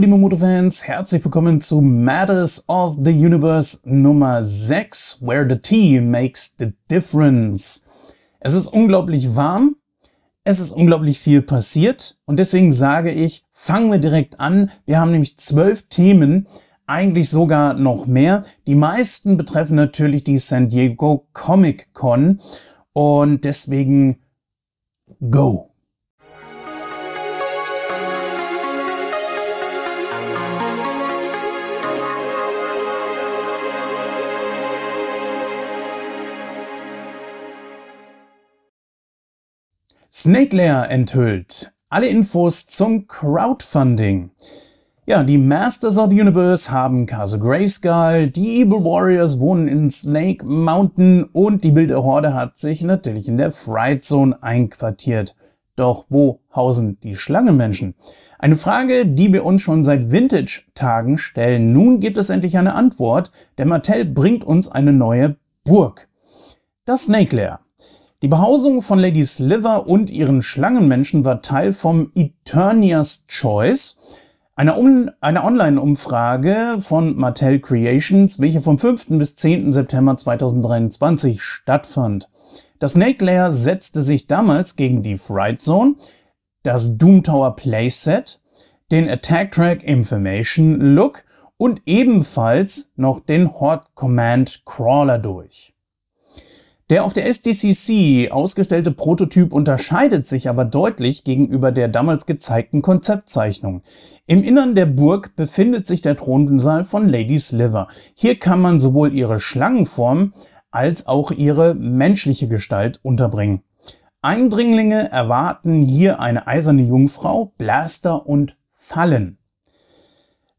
Hallo liebe Motorfans, herzlich willkommen zu Matters of the Universe Nummer 6, Where the Tea Makes the Difference. Es ist unglaublich warm, es ist unglaublich viel passiert und deswegen sage ich, fangen wir direkt an. Wir haben nämlich zwölf Themen, eigentlich sogar noch mehr. Die meisten betreffen natürlich die San Diego Comic Con und deswegen go! Snakelayer enthüllt alle Infos zum Crowdfunding. Ja, die Masters of the Universe haben Castle Grayskull, die Evil Warriors wohnen in Snake Mountain und die wilde Horde hat sich natürlich in der Fright Zone einquartiert. Doch wo hausen die Schlangenmenschen? Eine Frage, die wir uns schon seit Vintage-Tagen stellen. Nun gibt es endlich eine Antwort, denn Mattel bringt uns eine neue Burg. Das Snake Lair die Behausung von Lady Sliver und ihren Schlangenmenschen war Teil vom Eternia's Choice, einer, um einer Online-Umfrage von Mattel Creations, welche vom 5. bis 10. September 2023 stattfand. Das Snake Lair setzte sich damals gegen die Fright Zone, das Doom Tower Playset, den Attack Track Information Look und ebenfalls noch den Horde Command Crawler durch. Der auf der SDCC ausgestellte Prototyp unterscheidet sich aber deutlich gegenüber der damals gezeigten Konzeptzeichnung. Im Innern der Burg befindet sich der Thronsaal von Lady Sliver. Hier kann man sowohl ihre Schlangenform als auch ihre menschliche Gestalt unterbringen. Eindringlinge erwarten hier eine eiserne Jungfrau, Blaster und Fallen.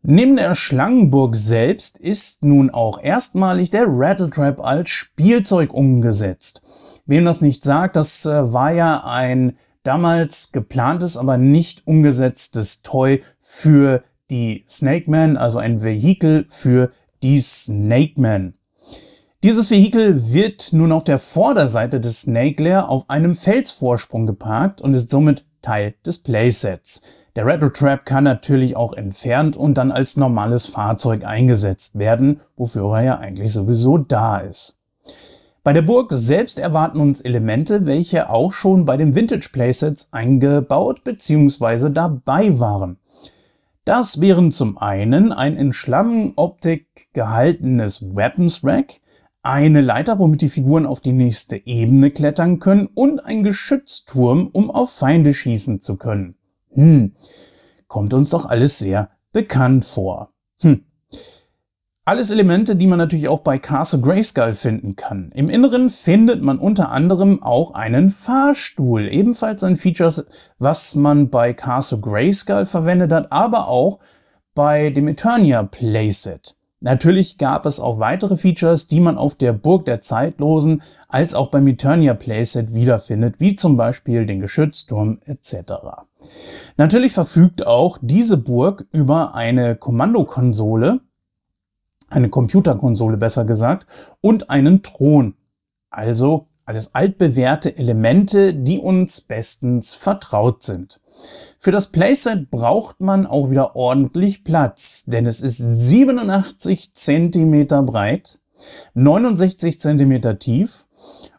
Neben der Schlangenburg selbst ist nun auch erstmalig der Rattletrap als Spielzeug umgesetzt. Wem das nicht sagt, das äh, war ja ein damals geplantes, aber nicht umgesetztes Toy für die Snake Man, also ein Vehikel für die Snake Man. Dieses Vehikel wird nun auf der Vorderseite des Snake Lair auf einem Felsvorsprung geparkt und ist somit Teil des Playsets. Der Rattle Trap kann natürlich auch entfernt und dann als normales Fahrzeug eingesetzt werden, wofür er ja eigentlich sowieso da ist. Bei der Burg selbst erwarten uns Elemente, welche auch schon bei den Vintage Playsets eingebaut bzw. dabei waren. Das wären zum einen ein in Schlammenoptik gehaltenes Weapons Rack, eine Leiter, womit die Figuren auf die nächste Ebene klettern können und ein Geschützturm, um auf Feinde schießen zu können. Hm, kommt uns doch alles sehr bekannt vor. Hm. Alles Elemente, die man natürlich auch bei Castle Grayskull finden kann. Im Inneren findet man unter anderem auch einen Fahrstuhl, ebenfalls ein Feature, was man bei Castle Grayskull verwendet hat, aber auch bei dem Eternia Playset. Natürlich gab es auch weitere Features, die man auf der Burg der Zeitlosen als auch beim Eternia Playset wiederfindet, wie zum Beispiel den Geschützturm etc. Natürlich verfügt auch diese Burg über eine Kommandokonsole, eine Computerkonsole besser gesagt, und einen Thron, also alles altbewährte Elemente, die uns bestens vertraut sind. Für das Playset braucht man auch wieder ordentlich Platz, denn es ist 87 cm breit, 69 cm tief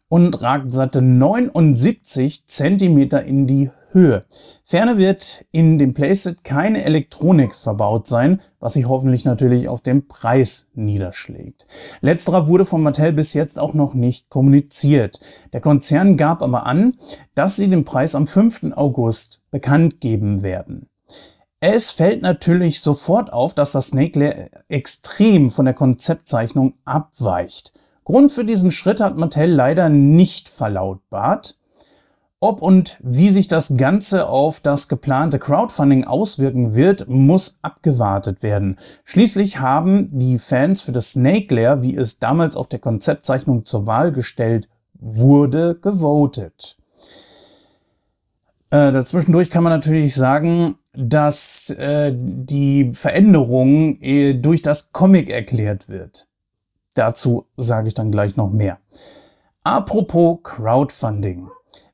und ragt satte 79 cm in die Höhe. Ferner wird in dem Playset keine Elektronik verbaut sein, was sich hoffentlich natürlich auf den Preis niederschlägt. Letzterer wurde von Mattel bis jetzt auch noch nicht kommuniziert. Der Konzern gab aber an, dass sie den Preis am 5. August bekannt geben werden. Es fällt natürlich sofort auf, dass das Snake Lair extrem von der Konzeptzeichnung abweicht. Grund für diesen Schritt hat Mattel leider nicht verlautbart. Ob und wie sich das Ganze auf das geplante Crowdfunding auswirken wird, muss abgewartet werden. Schließlich haben die Fans für das Snake Lair, wie es damals auf der Konzeptzeichnung zur Wahl gestellt wurde, gewotet. Äh, dazwischendurch kann man natürlich sagen, dass äh, die Veränderung äh, durch das Comic erklärt wird. Dazu sage ich dann gleich noch mehr. Apropos Crowdfunding.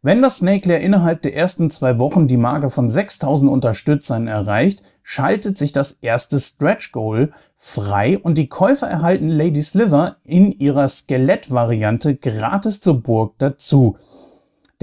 Wenn das Snake Snakelär innerhalb der ersten zwei Wochen die Marke von 6000 Unterstützern erreicht, schaltet sich das erste Stretch Goal frei und die Käufer erhalten Lady Slither in ihrer Skelett-Variante gratis zur Burg dazu.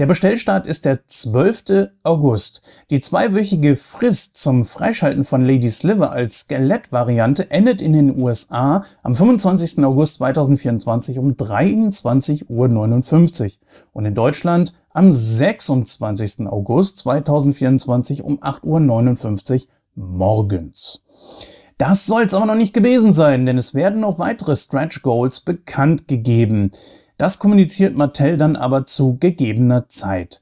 Der Bestellstart ist der 12. August. Die zweiwöchige Frist zum Freischalten von Lady Sliver als Skelett-Variante endet in den USA am 25. August 2024 um 23.59 Uhr und in Deutschland am 26. August 2024 um 8.59 Uhr morgens. Das soll es aber noch nicht gewesen sein, denn es werden noch weitere Stretch Goals bekannt gegeben. Das kommuniziert Mattel dann aber zu gegebener Zeit.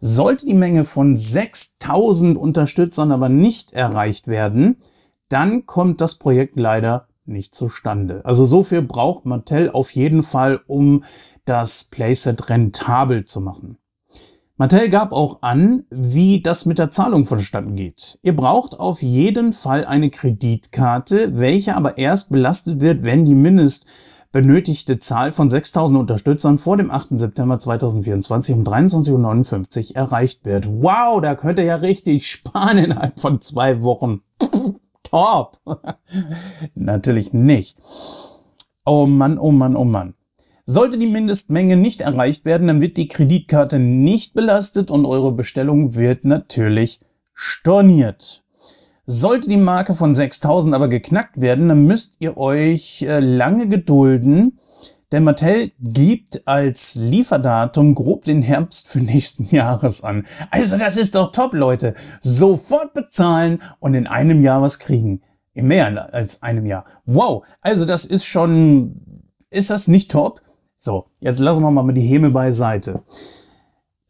Sollte die Menge von 6000 Unterstützern aber nicht erreicht werden, dann kommt das Projekt leider nicht zustande. Also so viel braucht Mattel auf jeden Fall, um das Playset rentabel zu machen. Mattel gab auch an, wie das mit der Zahlung vonstatten geht. Ihr braucht auf jeden Fall eine Kreditkarte, welche aber erst belastet wird, wenn die Mindest benötigte Zahl von 6000 Unterstützern vor dem 8. September 2024 um 23.59 Uhr erreicht wird. Wow, da könnt ihr ja richtig sparen innerhalb von zwei Wochen. Top! Natürlich nicht. Oh Mann, oh Mann, oh Mann. Sollte die Mindestmenge nicht erreicht werden, dann wird die Kreditkarte nicht belastet und eure Bestellung wird natürlich storniert. Sollte die Marke von 6000 aber geknackt werden, dann müsst ihr euch äh, lange gedulden, denn Mattel gibt als Lieferdatum grob den Herbst für nächsten Jahres an. Also das ist doch top, Leute. Sofort bezahlen und in einem Jahr was kriegen. In mehr als einem Jahr. Wow, also das ist schon... Ist das nicht top? So, jetzt lassen wir mal die Häme beiseite.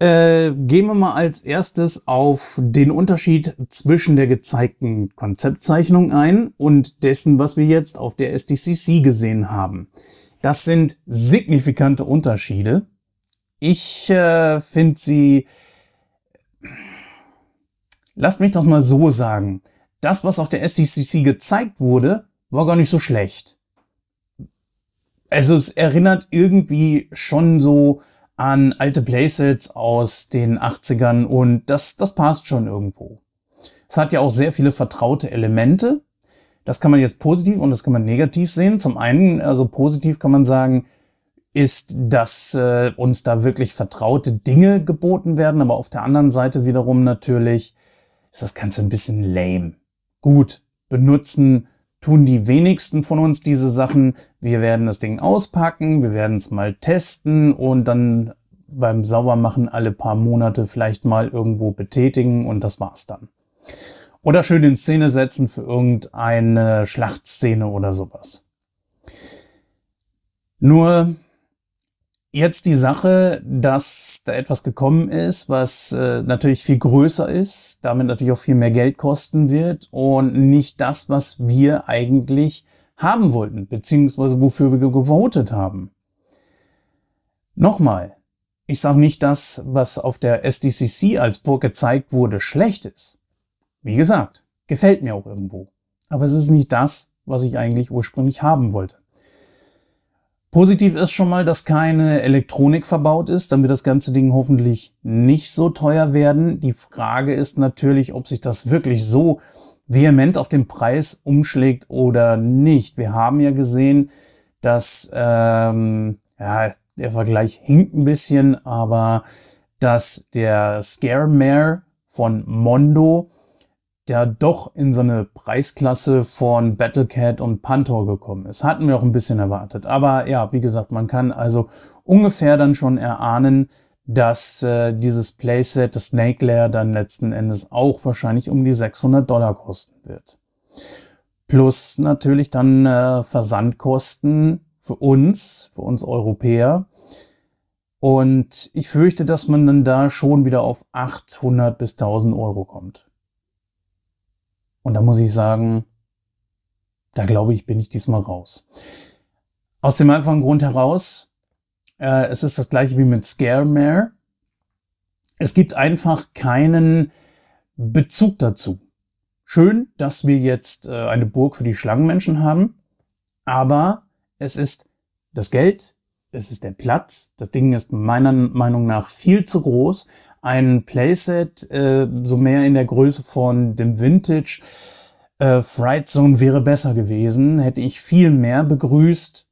Äh, gehen wir mal als erstes auf den Unterschied zwischen der gezeigten Konzeptzeichnung ein und dessen, was wir jetzt auf der SDCC gesehen haben. Das sind signifikante Unterschiede. Ich äh, finde sie... Lasst mich das mal so sagen. Das, was auf der SDCC gezeigt wurde, war gar nicht so schlecht. Also es erinnert irgendwie schon so an alte Playsets aus den 80ern und das, das passt schon irgendwo. Es hat ja auch sehr viele vertraute Elemente. Das kann man jetzt positiv und das kann man negativ sehen. Zum einen, also positiv kann man sagen, ist, dass äh, uns da wirklich vertraute Dinge geboten werden, aber auf der anderen Seite wiederum natürlich ist das Ganze ein bisschen lame. Gut, benutzen tun die wenigsten von uns diese Sachen. Wir werden das Ding auspacken, wir werden es mal testen und dann beim Saubermachen alle paar Monate vielleicht mal irgendwo betätigen und das war's dann. Oder schön in Szene setzen für irgendeine Schlachtszene oder sowas. Nur Jetzt die Sache, dass da etwas gekommen ist, was äh, natürlich viel größer ist, damit natürlich auch viel mehr Geld kosten wird und nicht das, was wir eigentlich haben wollten, beziehungsweise wofür wir gewotet haben. Nochmal, ich sage nicht, dass was auf der SDCC als Burg gezeigt wurde, schlecht ist. Wie gesagt, gefällt mir auch irgendwo. Aber es ist nicht das, was ich eigentlich ursprünglich haben wollte. Positiv ist schon mal, dass keine Elektronik verbaut ist, dann wird das ganze Ding hoffentlich nicht so teuer werden. Die Frage ist natürlich, ob sich das wirklich so vehement auf den Preis umschlägt oder nicht. Wir haben ja gesehen, dass ähm, ja, der Vergleich hinkt ein bisschen, aber dass der Scaremare von Mondo der doch in so eine Preisklasse von Battlecat und Panther gekommen ist. Hatten wir auch ein bisschen erwartet. Aber ja, wie gesagt, man kann also ungefähr dann schon erahnen, dass äh, dieses Playset, das Snake Lair, dann letzten Endes auch wahrscheinlich um die 600 Dollar kosten wird. Plus natürlich dann äh, Versandkosten für uns, für uns Europäer. Und ich fürchte, dass man dann da schon wieder auf 800 bis 1000 Euro kommt. Und da muss ich sagen, da glaube ich, bin ich diesmal raus. Aus dem einfachen Grund heraus, äh, es ist das gleiche wie mit Scaremare. Es gibt einfach keinen Bezug dazu. Schön, dass wir jetzt äh, eine Burg für die Schlangenmenschen haben, aber es ist das Geld, es ist der Platz. Das Ding ist meiner Meinung nach viel zu groß. Ein Playset äh, so mehr in der Größe von dem Vintage äh, Fright Zone wäre besser gewesen. Hätte ich viel mehr begrüßt.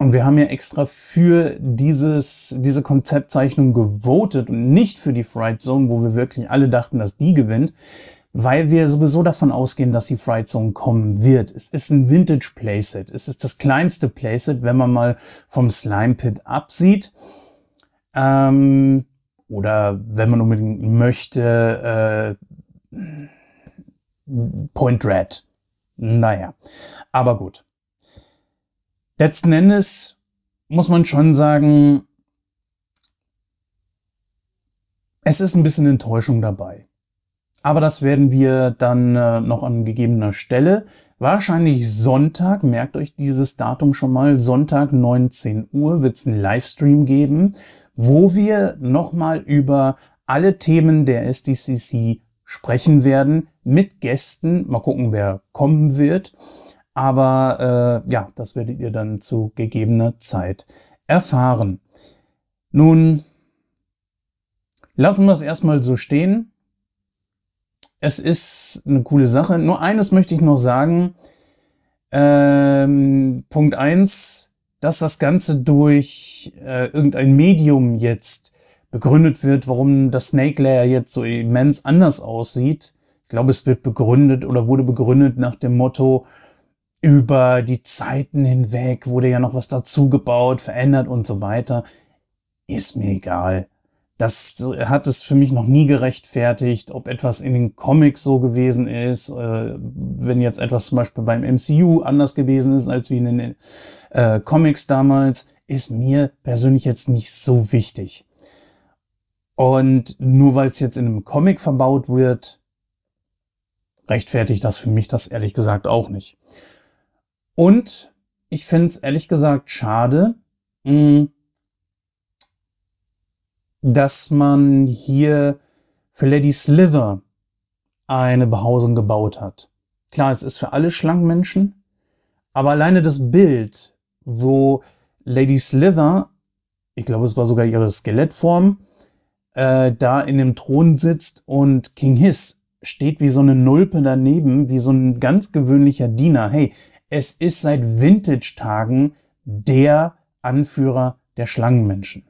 Und wir haben ja extra für dieses, diese Konzeptzeichnung gewotet und nicht für die Fright Zone, wo wir wirklich alle dachten, dass die gewinnt weil wir sowieso davon ausgehen, dass die Fright Zone kommen wird. Es ist ein Vintage Playset. Es ist das kleinste Playset, wenn man mal vom Slime Pit absieht. Ähm, oder wenn man unbedingt möchte, äh, Point Red. Naja, aber gut. Letzten Endes muss man schon sagen, es ist ein bisschen Enttäuschung dabei. Aber das werden wir dann äh, noch an gegebener Stelle. Wahrscheinlich Sonntag, merkt euch dieses Datum schon mal, Sonntag 19 Uhr wird es einen Livestream geben, wo wir nochmal über alle Themen der SDCC sprechen werden, mit Gästen. Mal gucken, wer kommen wird. Aber äh, ja, das werdet ihr dann zu gegebener Zeit erfahren. Nun, lassen wir es erstmal so stehen es ist eine coole Sache. Nur eines möchte ich noch sagen. Ähm, Punkt eins, dass das Ganze durch äh, irgendein Medium jetzt begründet wird, warum das Snake Layer jetzt so immens anders aussieht. Ich glaube, es wird begründet oder wurde begründet nach dem Motto, über die Zeiten hinweg wurde ja noch was dazu gebaut, verändert und so weiter. Ist mir egal das hat es für mich noch nie gerechtfertigt, ob etwas in den Comics so gewesen ist, äh, wenn jetzt etwas zum Beispiel beim MCU anders gewesen ist als wie in den äh, Comics damals, ist mir persönlich jetzt nicht so wichtig. Und nur weil es jetzt in einem Comic verbaut wird, rechtfertigt das für mich das ehrlich gesagt auch nicht. Und ich finde es ehrlich gesagt schade, mh, hm, dass man hier für Lady Slither eine Behausung gebaut hat. Klar, es ist für alle Schlangenmenschen, aber alleine das Bild, wo Lady Slither, ich glaube, es war sogar ihre Skelettform, äh, da in dem Thron sitzt und King Hiss steht wie so eine Nulpe daneben, wie so ein ganz gewöhnlicher Diener. Hey, es ist seit Vintage-Tagen der Anführer der Schlangenmenschen.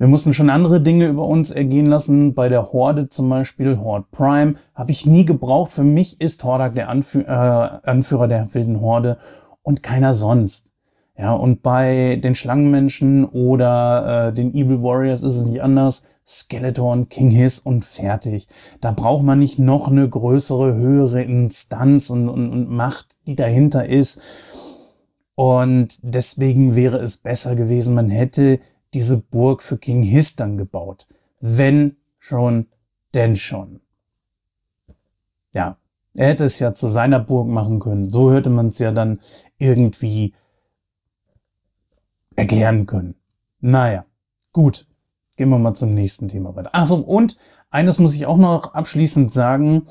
Wir mussten schon andere Dinge über uns ergehen lassen. Bei der Horde zum Beispiel, Horde Prime, habe ich nie gebraucht. Für mich ist Hordak der Anfü äh, Anführer der wilden Horde und keiner sonst. Ja, und bei den Schlangenmenschen oder äh, den Evil Warriors ist es nicht anders. Skeleton, King Hiss und fertig. Da braucht man nicht noch eine größere, höhere Instanz und, und, und Macht, die dahinter ist. Und deswegen wäre es besser gewesen, man hätte diese Burg für King Histan gebaut. Wenn schon, denn schon. Ja, er hätte es ja zu seiner Burg machen können. So hätte man es ja dann irgendwie erklären können. Naja, gut. Gehen wir mal zum nächsten Thema weiter. Achso, und eines muss ich auch noch abschließend sagen.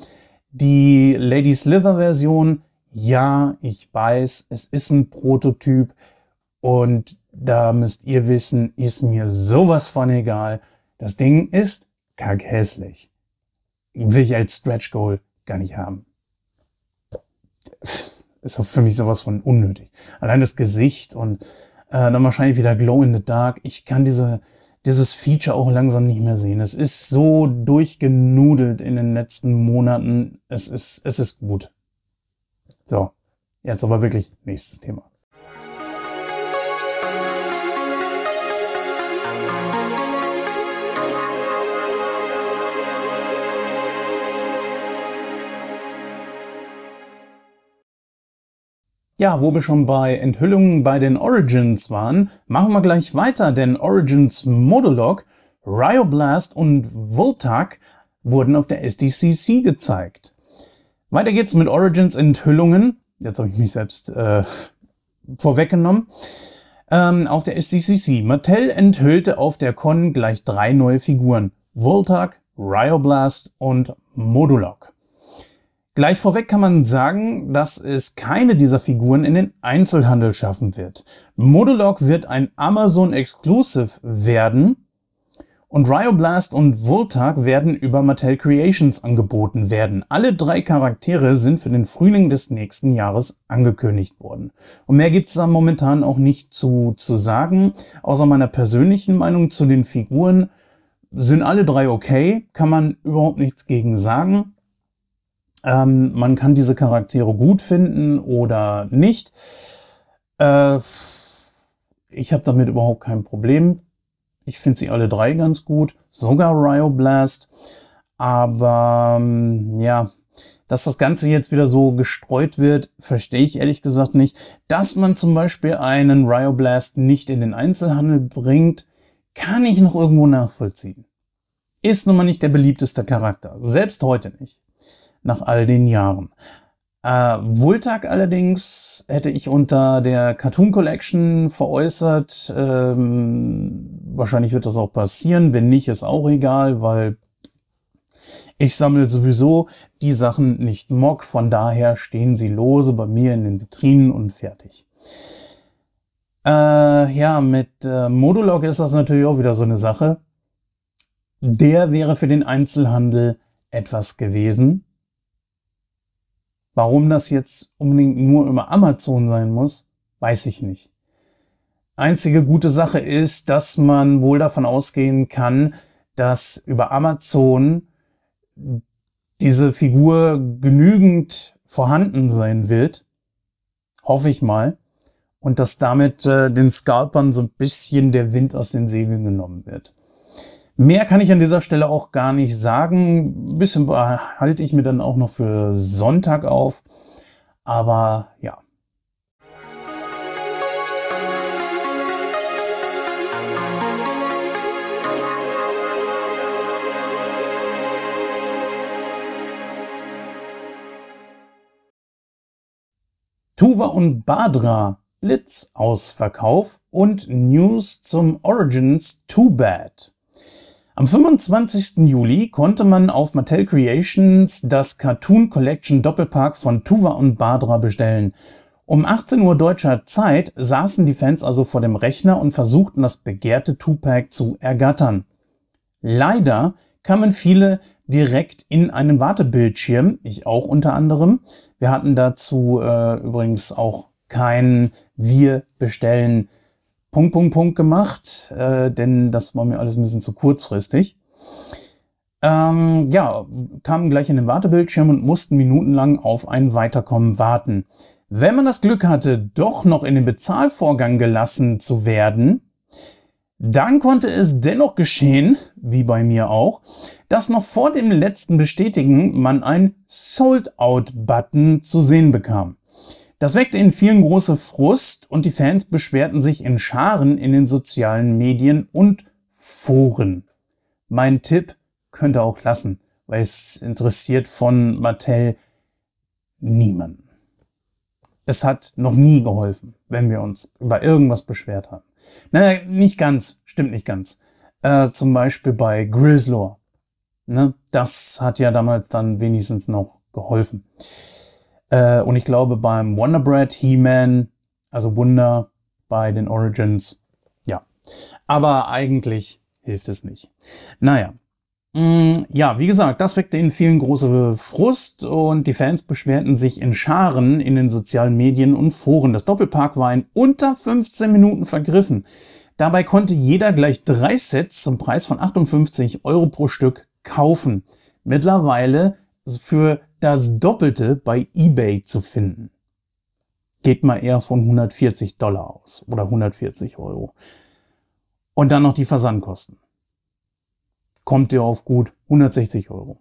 Die Lady Sliver-Version, ja, ich weiß, es ist ein Prototyp und da müsst ihr wissen, ist mir sowas von egal. Das Ding ist kackhässlich. Will ich als Stretch Goal gar nicht haben. Ist für mich sowas von unnötig. Allein das Gesicht und äh, dann wahrscheinlich wieder Glow in the Dark. Ich kann diese, dieses Feature auch langsam nicht mehr sehen. Es ist so durchgenudelt in den letzten Monaten. Es ist, es ist gut. So, jetzt aber wirklich nächstes Thema. Ja, wo wir schon bei Enthüllungen bei den Origins waren, machen wir gleich weiter, denn Origins Modulog, Ryoblast und Voltac wurden auf der SDCC gezeigt. Weiter geht's mit Origins Enthüllungen. Jetzt habe ich mich selbst äh, vorweggenommen. Ähm, auf der SDCC. Mattel enthüllte auf der Con gleich drei neue Figuren. Voltac, Ryoblast und Modulog. Gleich vorweg kann man sagen, dass es keine dieser Figuren in den Einzelhandel schaffen wird. Modulog wird ein Amazon Exclusive werden und Ryoblast und Voltag werden über Mattel Creations angeboten werden. Alle drei Charaktere sind für den Frühling des nächsten Jahres angekündigt worden. Und mehr gibt es da momentan auch nicht zu, zu sagen, außer meiner persönlichen Meinung zu den Figuren. Sind alle drei okay, kann man überhaupt nichts gegen sagen. Ähm, man kann diese Charaktere gut finden oder nicht. Äh, ich habe damit überhaupt kein Problem. Ich finde sie alle drei ganz gut, sogar Ryoblast. Aber ähm, ja, dass das Ganze jetzt wieder so gestreut wird, verstehe ich ehrlich gesagt nicht. Dass man zum Beispiel einen Ryoblast nicht in den Einzelhandel bringt, kann ich noch irgendwo nachvollziehen. Ist nun mal nicht der beliebteste Charakter, selbst heute nicht nach all den Jahren. Äh, Wohltag allerdings hätte ich unter der Cartoon Collection veräußert. Ähm, wahrscheinlich wird das auch passieren. Wenn nicht, ist auch egal, weil ich sammle sowieso die Sachen nicht mock. Von daher stehen sie lose bei mir in den Vitrinen und fertig. Äh, ja, mit äh, Modulog ist das natürlich auch wieder so eine Sache. Der wäre für den Einzelhandel etwas gewesen Warum das jetzt unbedingt nur über Amazon sein muss, weiß ich nicht. Einzige gute Sache ist, dass man wohl davon ausgehen kann, dass über Amazon diese Figur genügend vorhanden sein wird. Hoffe ich mal. Und dass damit äh, den Scalpern so ein bisschen der Wind aus den Segeln genommen wird. Mehr kann ich an dieser Stelle auch gar nicht sagen. Ein bisschen halte ich mir dann auch noch für Sonntag auf. Aber ja. Tuva und Badra, Blitz aus Verkauf und News zum Origins Too Bad. Am 25. Juli konnte man auf Mattel Creations das Cartoon Collection Doppelpark von Tuva und Badra bestellen. Um 18 Uhr deutscher Zeit saßen die Fans also vor dem Rechner und versuchten das begehrte Tupac zu ergattern. Leider kamen viele direkt in einen Wartebildschirm, ich auch unter anderem. Wir hatten dazu äh, übrigens auch keinen Wir bestellen Punkt, Punkt, Punkt gemacht, äh, denn das war mir alles ein bisschen zu kurzfristig. Ähm, ja, kamen gleich in den Wartebildschirm und mussten minutenlang auf ein Weiterkommen warten. Wenn man das Glück hatte, doch noch in den Bezahlvorgang gelassen zu werden, dann konnte es dennoch geschehen, wie bei mir auch, dass noch vor dem letzten Bestätigen man einen Sold-Out-Button zu sehen bekam. Das weckte in vielen große Frust und die Fans beschwerten sich in Scharen in den sozialen Medien und Foren. Mein Tipp könnte auch lassen, weil es interessiert von Mattel niemanden. Es hat noch nie geholfen, wenn wir uns über irgendwas beschwert haben. Naja, nicht ganz, stimmt nicht ganz. Äh, zum Beispiel bei Grizzlor. Ne? Das hat ja damals dann wenigstens noch geholfen. Äh, und ich glaube, beim Wonder Bread, He-Man, also Wunder bei den Origins, ja. Aber eigentlich hilft es nicht. Naja. Mm, ja, wie gesagt, das weckte in vielen große Frust und die Fans beschwerten sich in Scharen in den sozialen Medien und Foren. Das Doppelpark war in unter 15 Minuten vergriffen. Dabei konnte jeder gleich drei Sets zum Preis von 58 Euro pro Stück kaufen. Mittlerweile für das Doppelte bei eBay zu finden. Geht mal eher von 140 Dollar aus oder 140 Euro. Und dann noch die Versandkosten. Kommt ihr auf gut 160 Euro.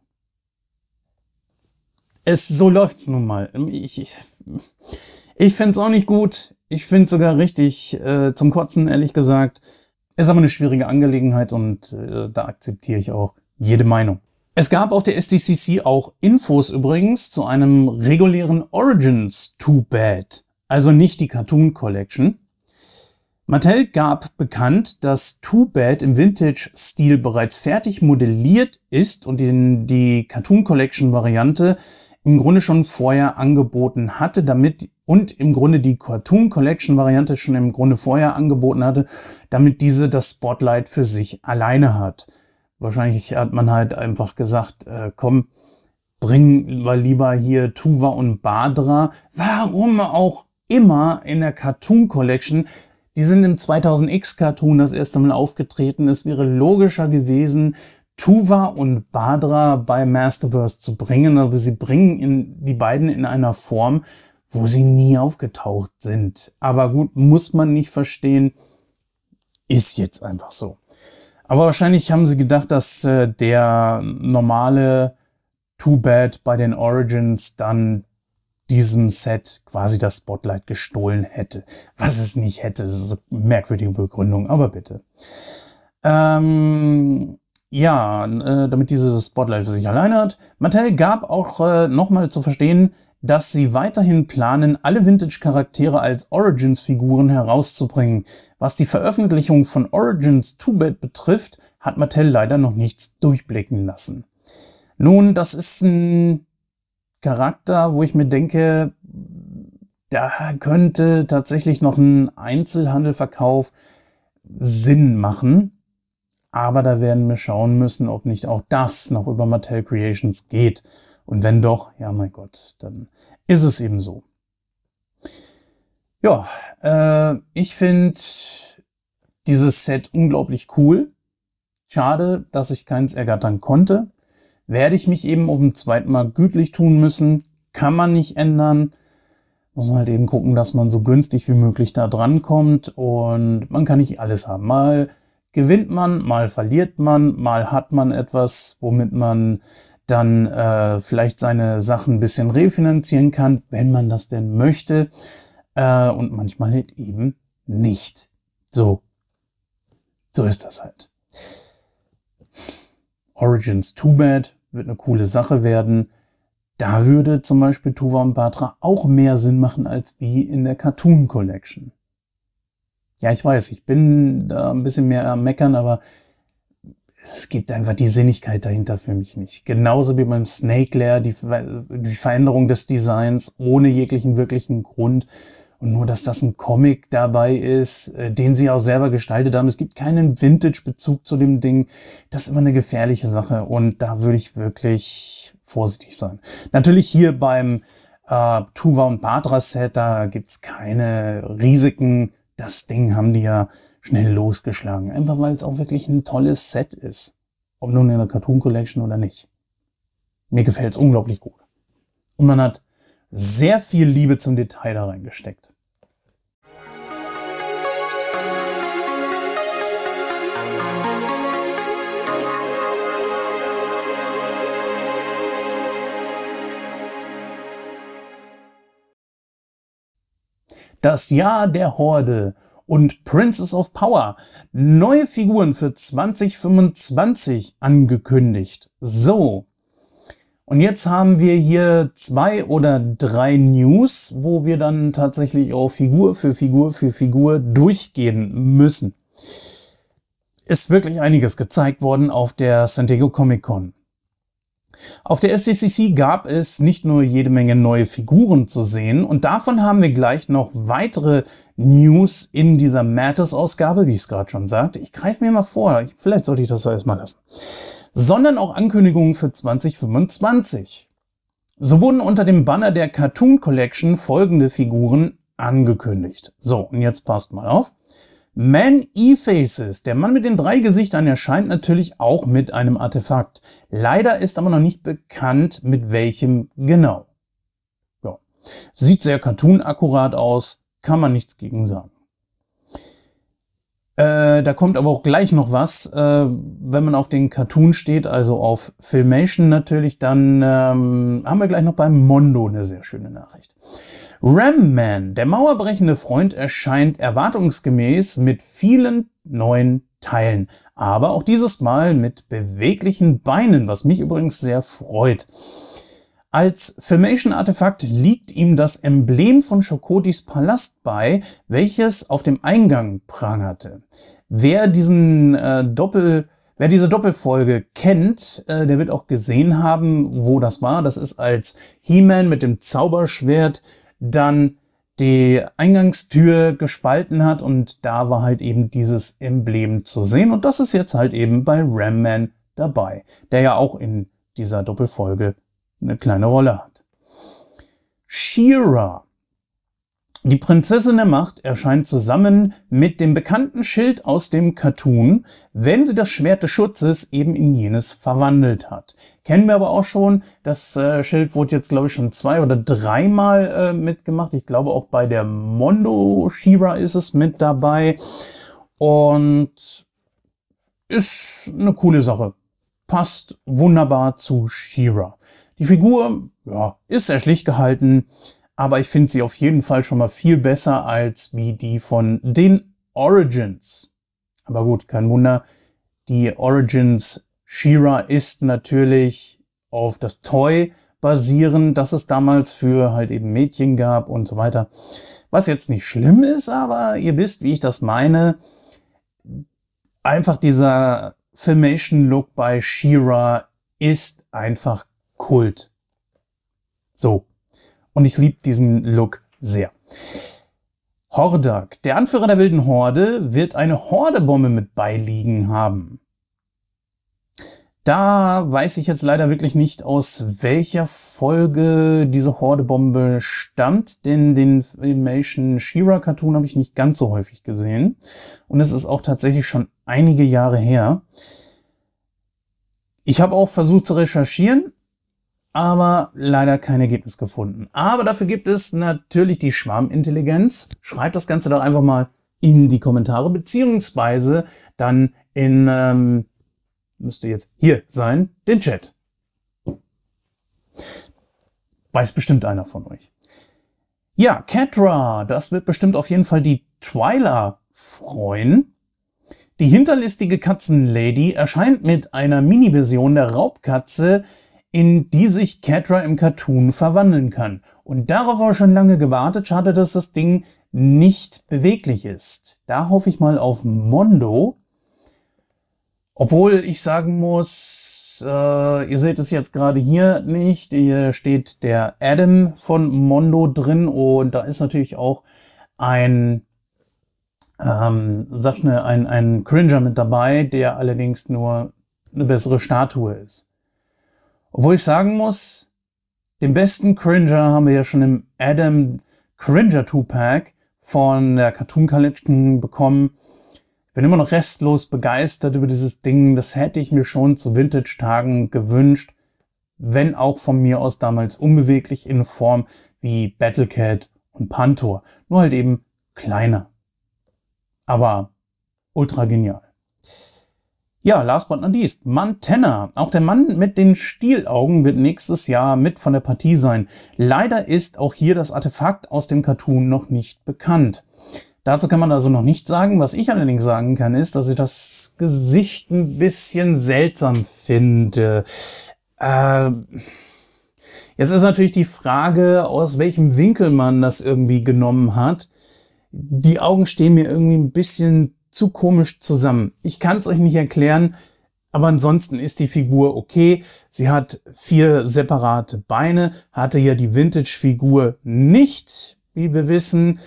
Es, so läuft's nun mal. Ich, ich, ich find's auch nicht gut. Ich find's sogar richtig äh, zum Kotzen, ehrlich gesagt. Ist aber eine schwierige Angelegenheit und äh, da akzeptiere ich auch jede Meinung. Es gab auf der SDCC auch Infos übrigens zu einem regulären Origins Too Bad, also nicht die Cartoon Collection. Mattel gab bekannt, dass Too Bad im Vintage-Stil bereits fertig modelliert ist und in die Cartoon Collection Variante im Grunde schon vorher angeboten hatte, damit und im Grunde die Cartoon Collection Variante schon im Grunde vorher angeboten hatte, damit diese das Spotlight für sich alleine hat. Wahrscheinlich hat man halt einfach gesagt, äh, komm, bring mal lieber hier Tuva und Badra. Warum auch immer in der Cartoon Collection. Die sind im 2000X Cartoon das erste Mal aufgetreten. Es wäre logischer gewesen, Tuva und Badra bei Masterverse zu bringen, aber sie bringen in, die beiden in einer Form, wo sie nie aufgetaucht sind. Aber gut, muss man nicht verstehen, ist jetzt einfach so. Aber wahrscheinlich haben sie gedacht, dass äh, der normale Too Bad bei den Origins dann diesem Set quasi das Spotlight gestohlen hätte. Was es nicht hätte, das ist eine merkwürdige Begründung, aber bitte. Ähm, ja, äh, damit dieses Spotlight für sich alleine hat. Mattel gab auch äh, nochmal zu verstehen, dass sie weiterhin planen, alle Vintage-Charaktere als Origins-Figuren herauszubringen. Was die Veröffentlichung von Origins 2-Bit betrifft, hat Mattel leider noch nichts durchblicken lassen. Nun, das ist ein Charakter, wo ich mir denke, da könnte tatsächlich noch ein Einzelhandelverkauf Sinn machen. Aber da werden wir schauen müssen, ob nicht auch das noch über Mattel Creations geht. Und wenn doch, ja mein Gott, dann ist es eben so. Ja, äh, ich finde dieses Set unglaublich cool. Schade, dass ich keins ergattern konnte. Werde ich mich eben um ein zweiten Mal gütlich tun müssen. Kann man nicht ändern. Muss man halt eben gucken, dass man so günstig wie möglich da dran kommt. Und man kann nicht alles haben. Mal gewinnt man, mal verliert man, mal hat man etwas, womit man dann äh, vielleicht seine Sachen ein bisschen refinanzieren kann, wenn man das denn möchte. Äh, und manchmal halt eben nicht. So. So ist das halt. Origins Too Bad wird eine coole Sache werden. Da würde zum Beispiel Tuva und Batra auch mehr Sinn machen als wie in der Cartoon Collection. Ja, ich weiß, ich bin da ein bisschen mehr am Meckern, aber es gibt einfach die Sinnigkeit dahinter für mich nicht. Genauso wie beim Snake Lair, die, die Veränderung des Designs ohne jeglichen wirklichen Grund. Und nur, dass das ein Comic dabei ist, äh, den sie auch selber gestaltet haben. Es gibt keinen Vintage-Bezug zu dem Ding. Das ist immer eine gefährliche Sache. Und da würde ich wirklich vorsichtig sein. Natürlich hier beim äh, Tuva und Patra Set, da gibt's keine Risiken. Das Ding haben die ja schnell losgeschlagen. Einfach weil es auch wirklich ein tolles Set ist. Ob nun in der Cartoon Collection oder nicht. Mir gefällt es unglaublich gut. Und man hat sehr viel Liebe zum Detail da reingesteckt. Das Jahr der Horde und Princess of Power neue Figuren für 2025 angekündigt. So. Und jetzt haben wir hier zwei oder drei News, wo wir dann tatsächlich auch Figur für Figur für Figur durchgehen müssen. Ist wirklich einiges gezeigt worden auf der San Diego Comic Con. Auf der SDCC gab es nicht nur jede Menge neue Figuren zu sehen und davon haben wir gleich noch weitere News in dieser Matters-Ausgabe, wie ich es gerade schon sagte. Ich greife mir mal vor, ich, vielleicht sollte ich das erstmal lassen. Sondern auch Ankündigungen für 2025. So wurden unter dem Banner der Cartoon Collection folgende Figuren angekündigt. So, und jetzt passt mal auf. Man E-Faces, der Mann mit den drei Gesichtern, erscheint natürlich auch mit einem Artefakt. Leider ist aber noch nicht bekannt, mit welchem genau. Ja. Sieht sehr cartoon-akkurat aus, kann man nichts gegen sagen. Äh, da kommt aber auch gleich noch was. Äh, wenn man auf den Cartoon steht, also auf Filmation natürlich, dann ähm, haben wir gleich noch beim Mondo eine sehr schöne Nachricht. Ram Man, der mauerbrechende Freund, erscheint erwartungsgemäß mit vielen neuen Teilen. Aber auch dieses Mal mit beweglichen Beinen, was mich übrigens sehr freut. Als Filmation-Artefakt liegt ihm das Emblem von Shokotis Palast bei, welches auf dem Eingang prangerte. Wer diesen äh, Doppel Wer diese Doppelfolge kennt, äh, der wird auch gesehen haben, wo das war. Das ist als He-Man mit dem Zauberschwert dann die Eingangstür gespalten hat und da war halt eben dieses Emblem zu sehen und das ist jetzt halt eben bei Ram Man dabei, der ja auch in dieser Doppelfolge eine kleine Rolle hat. Shira. Die Prinzessin der Macht erscheint zusammen mit dem bekannten Schild aus dem Cartoon, wenn sie das Schwert des Schutzes eben in jenes verwandelt hat. Kennen wir aber auch schon, das äh, Schild wurde jetzt glaube ich schon zwei oder dreimal äh, mitgemacht. Ich glaube auch bei der Mondo Shira ist es mit dabei und ist eine coole Sache. Passt wunderbar zu Shira. Die Figur ja, ist sehr schlicht gehalten, aber ich finde sie auf jeden Fall schon mal viel besser als wie die von den Origins. Aber gut, kein Wunder, die Origins Shira ist natürlich auf das Toy basierend, das es damals für halt eben Mädchen gab und so weiter. Was jetzt nicht schlimm ist, aber ihr wisst, wie ich das meine. Einfach dieser Filmation Look bei Shira ist einfach Kult. So. Und ich liebe diesen Look sehr. Hordak, der Anführer der wilden Horde, wird eine Hordebombe mit beiliegen haben. Da weiß ich jetzt leider wirklich nicht, aus welcher Folge diese Hordebombe stammt, denn den Filmation Shira Cartoon habe ich nicht ganz so häufig gesehen. Und es ist auch tatsächlich schon einige Jahre her. Ich habe auch versucht zu recherchieren, aber leider kein Ergebnis gefunden. Aber dafür gibt es natürlich die Schwarmintelligenz. Schreibt das Ganze doch einfach mal in die Kommentare, beziehungsweise dann in, ähm, müsste jetzt hier sein, den Chat. Weiß bestimmt einer von euch. Ja, Catra, das wird bestimmt auf jeden Fall die Twyla freuen. Die hinterlistige Katzenlady erscheint mit einer Mini-Version der Raubkatze in die sich Catra im Cartoon verwandeln kann. Und darauf war schon lange gewartet. Schade, dass das Ding nicht beweglich ist. Da hoffe ich mal auf Mondo. Obwohl ich sagen muss, äh, ihr seht es jetzt gerade hier nicht, hier steht der Adam von Mondo drin und da ist natürlich auch ein, ähm, sag schnell, ein, ein Cringer mit dabei, der allerdings nur eine bessere Statue ist. Obwohl ich sagen muss, den besten Cringer haben wir ja schon im Adam Cringer 2-Pack von der Cartoon Collection bekommen. Ich bin immer noch restlos begeistert über dieses Ding. Das hätte ich mir schon zu Vintage-Tagen gewünscht, wenn auch von mir aus damals unbeweglich in Form wie Battlecat und Pantor. Nur halt eben kleiner. Aber ultra genial. Ja, last but not least, Montana. Auch der Mann mit den Stielaugen wird nächstes Jahr mit von der Partie sein. Leider ist auch hier das Artefakt aus dem Cartoon noch nicht bekannt. Dazu kann man also noch nicht sagen. Was ich allerdings sagen kann, ist, dass ich das Gesicht ein bisschen seltsam finde. Äh, jetzt ist natürlich die Frage, aus welchem Winkel man das irgendwie genommen hat. Die Augen stehen mir irgendwie ein bisschen zu komisch zusammen. Ich kann es euch nicht erklären, aber ansonsten ist die Figur okay. Sie hat vier separate Beine, hatte ja die Vintage-Figur nicht, wie wir wissen.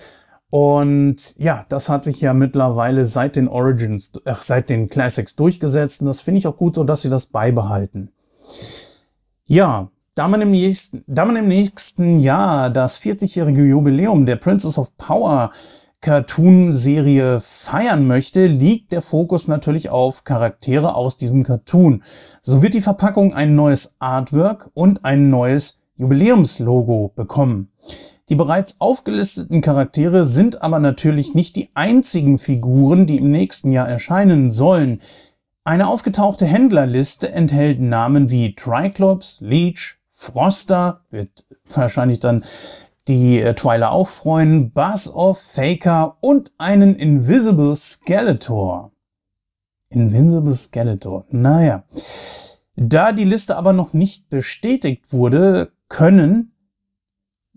Und ja, das hat sich ja mittlerweile seit den Origins, ach, seit den Classics durchgesetzt. Und das finde ich auch gut so, dass sie das beibehalten. Ja, da man im nächsten, da man im nächsten Jahr das 40-jährige Jubiläum der Princess of Power Cartoon-Serie feiern möchte, liegt der Fokus natürlich auf Charaktere aus diesem Cartoon. So wird die Verpackung ein neues Artwork und ein neues Jubiläumslogo bekommen. Die bereits aufgelisteten Charaktere sind aber natürlich nicht die einzigen Figuren, die im nächsten Jahr erscheinen sollen. Eine aufgetauchte Händlerliste enthält Namen wie Triclops, Leech, Froster, wird wahrscheinlich dann die äh, Twyla auch freuen, Buzz of Faker und einen Invisible Skeletor. Invisible Skeletor. Naja. Da die Liste aber noch nicht bestätigt wurde, können,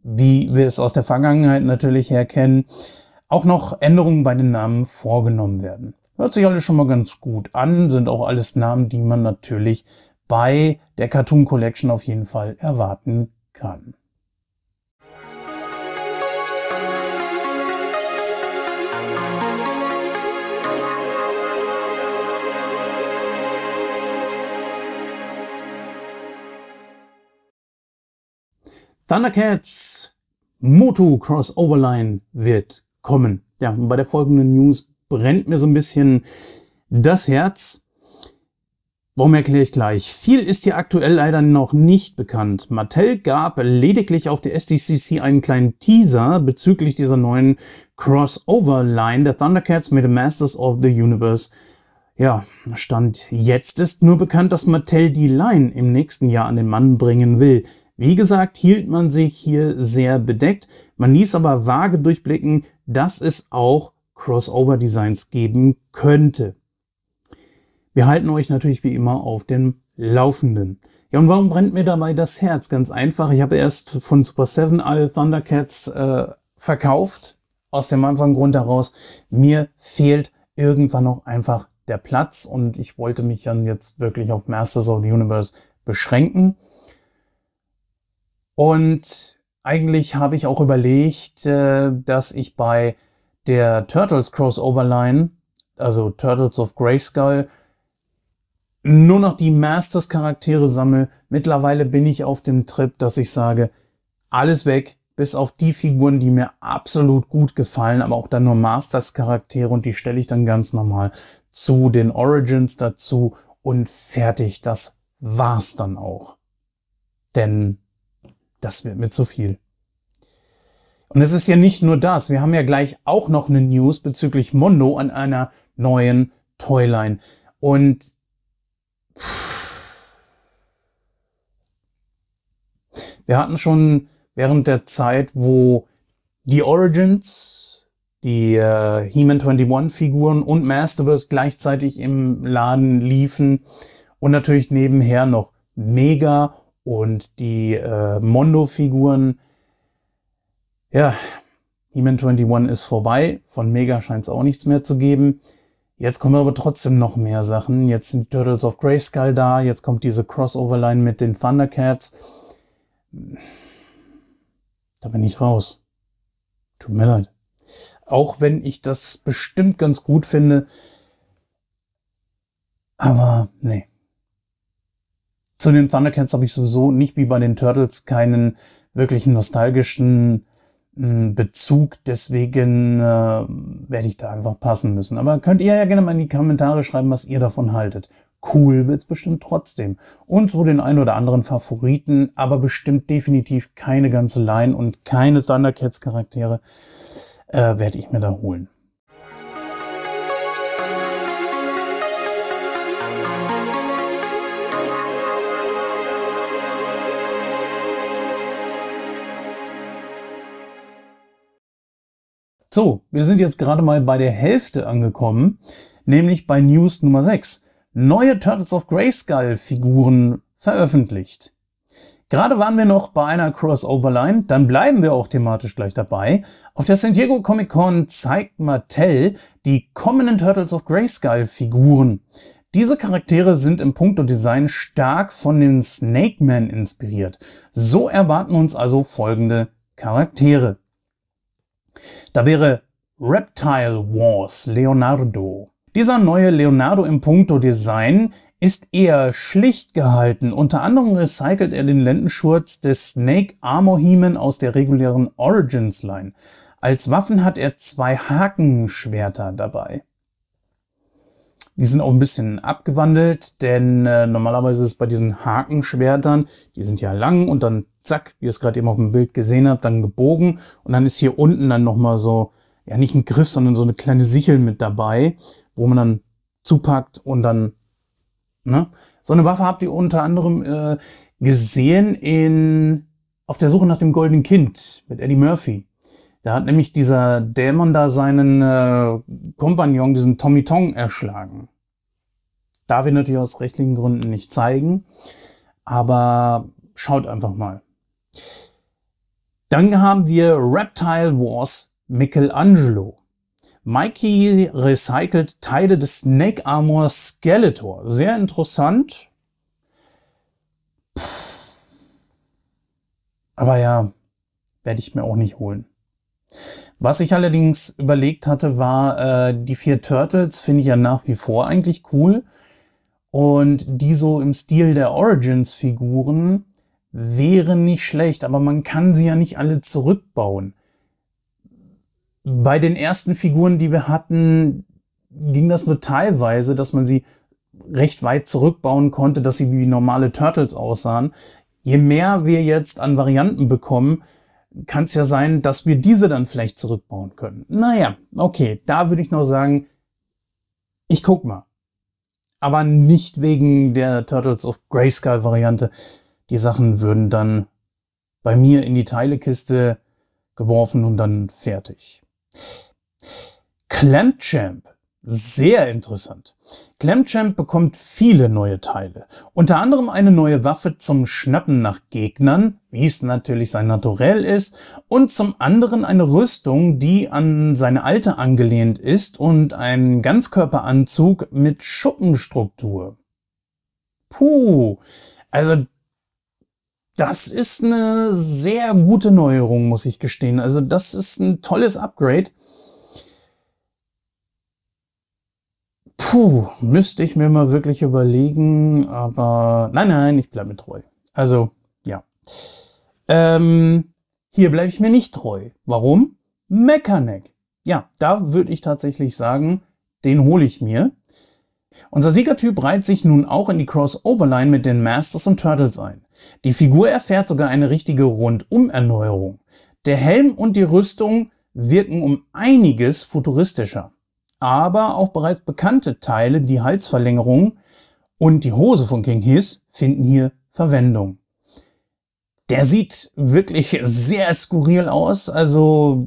wie wir es aus der Vergangenheit natürlich herkennen, auch noch Änderungen bei den Namen vorgenommen werden. Hört sich alles schon mal ganz gut an, sind auch alles Namen, die man natürlich bei der Cartoon Collection auf jeden Fall erwarten kann. Thundercats Moto Line wird kommen. Ja, und bei der folgenden News brennt mir so ein bisschen das Herz. Warum erkläre ich gleich? Viel ist hier aktuell leider noch nicht bekannt. Mattel gab lediglich auf der SDCC einen kleinen Teaser bezüglich dieser neuen Crossover-Line der Thundercats mit Masters of the Universe. Ja, Stand jetzt ist nur bekannt, dass Mattel die Line im nächsten Jahr an den Mann bringen will. Wie gesagt, hielt man sich hier sehr bedeckt. Man ließ aber vage durchblicken, dass es auch Crossover-Designs geben könnte. Wir halten euch natürlich wie immer auf dem Laufenden. Ja, und warum brennt mir dabei das Herz? Ganz einfach, ich habe erst von Super 7 alle Thundercats äh, verkauft. Aus dem einfachen Grund heraus, mir fehlt irgendwann noch einfach der Platz und ich wollte mich dann jetzt wirklich auf Masters of the Universe beschränken. Und eigentlich habe ich auch überlegt, äh, dass ich bei der Turtles Crossover Line, also Turtles of Grayskull, nur noch die Masters Charaktere sammle. Mittlerweile bin ich auf dem Trip, dass ich sage, alles weg, bis auf die Figuren, die mir absolut gut gefallen, aber auch dann nur Masters Charaktere und die stelle ich dann ganz normal zu den Origins dazu und fertig. Das war's dann auch. Denn das wird mir zu viel. Und es ist ja nicht nur das. Wir haben ja gleich auch noch eine News bezüglich Mondo an einer neuen Toyline. Und wir hatten schon während der Zeit, wo die Origins, die äh, He-Man 21-Figuren und Masterverse gleichzeitig im Laden liefen und natürlich nebenher noch Mega und die äh, Mondo-Figuren, ja, He-Man 21 ist vorbei. Von Mega scheint es auch nichts mehr zu geben. Jetzt kommen aber trotzdem noch mehr Sachen. Jetzt sind Turtles of Grayskull da. Jetzt kommt diese Crossover-Line mit den Thundercats. Da bin ich raus. Tut mir leid. Auch wenn ich das bestimmt ganz gut finde. Aber nee. Zu den Thundercats habe ich sowieso nicht wie bei den Turtles keinen wirklichen nostalgischen hm, Bezug, deswegen äh, werde ich da einfach passen müssen. Aber könnt ihr ja gerne mal in die Kommentare schreiben, was ihr davon haltet. Cool wird es bestimmt trotzdem. Und so den ein oder anderen Favoriten, aber bestimmt definitiv keine ganze Line und keine Thundercats-Charaktere äh, werde ich mir da holen. So, wir sind jetzt gerade mal bei der Hälfte angekommen, nämlich bei News Nummer 6. Neue Turtles of Grayskull Figuren veröffentlicht. Gerade waren wir noch bei einer Crossover-Line, dann bleiben wir auch thematisch gleich dabei. Auf der San Diego Comic Con zeigt Mattel die kommenden Turtles of Grayskull Figuren. Diese Charaktere sind im Punkt und Design stark von den Snake Man inspiriert. So erwarten uns also folgende Charaktere. Da wäre Reptile Wars Leonardo. Dieser neue Leonardo im Punto Design ist eher schlicht gehalten. Unter anderem recycelt er den Lendenschurz des Snake Armor Heeman aus der regulären Origins Line. Als Waffen hat er zwei Hakenschwerter dabei. Die sind auch ein bisschen abgewandelt, denn äh, normalerweise ist bei diesen Hakenschwertern, die sind ja lang und dann zack, wie ihr es gerade eben auf dem Bild gesehen habt, dann gebogen und dann ist hier unten dann nochmal so, ja nicht ein Griff, sondern so eine kleine Sichel mit dabei, wo man dann zupackt und dann, ne? So eine Waffe habt ihr unter anderem äh, gesehen in Auf der Suche nach dem goldenen Kind mit Eddie Murphy. Da hat nämlich dieser Dämon da seinen äh, Kompagnon, diesen Tommy Tong, erschlagen. Darf ich natürlich aus rechtlichen Gründen nicht zeigen, aber schaut einfach mal. Dann haben wir Reptile Wars Michelangelo. Mikey recycelt Teile des Snake Armor Skeletor. Sehr interessant. Aber ja, werde ich mir auch nicht holen. Was ich allerdings überlegt hatte, war, äh, die vier Turtles finde ich ja nach wie vor eigentlich cool. Und die so im Stil der Origins-Figuren wäre nicht schlecht, aber man kann sie ja nicht alle zurückbauen. Bei den ersten Figuren, die wir hatten, ging das nur teilweise, dass man sie recht weit zurückbauen konnte, dass sie wie normale Turtles aussahen. Je mehr wir jetzt an Varianten bekommen, kann es ja sein, dass wir diese dann vielleicht zurückbauen können. Naja, okay, da würde ich noch sagen, ich guck mal. Aber nicht wegen der Turtles of Grayscale Variante. Die Sachen würden dann bei mir in die Teilekiste geworfen und dann fertig. Clampchamp, sehr interessant. Clampchamp bekommt viele neue Teile, unter anderem eine neue Waffe zum Schnappen nach Gegnern, wie es natürlich sein Naturell ist, und zum anderen eine Rüstung, die an seine alte angelehnt ist und einen Ganzkörperanzug mit Schuppenstruktur. Puh, also das ist eine sehr gute Neuerung, muss ich gestehen. Also das ist ein tolles Upgrade. Puh, müsste ich mir mal wirklich überlegen, aber nein, nein, ich bleibe mir treu. Also, ja. Ähm, hier bleibe ich mir nicht treu. Warum? Mechanic. Ja, da würde ich tatsächlich sagen, den hole ich mir. Unser Siegertyp reiht sich nun auch in die Crossover-Line mit den Masters und Turtles ein. Die Figur erfährt sogar eine richtige Rundumerneuerung. Der Helm und die Rüstung wirken um einiges futuristischer. Aber auch bereits bekannte Teile, die Halsverlängerung und die Hose von King His, finden hier Verwendung. Der sieht wirklich sehr skurril aus, also,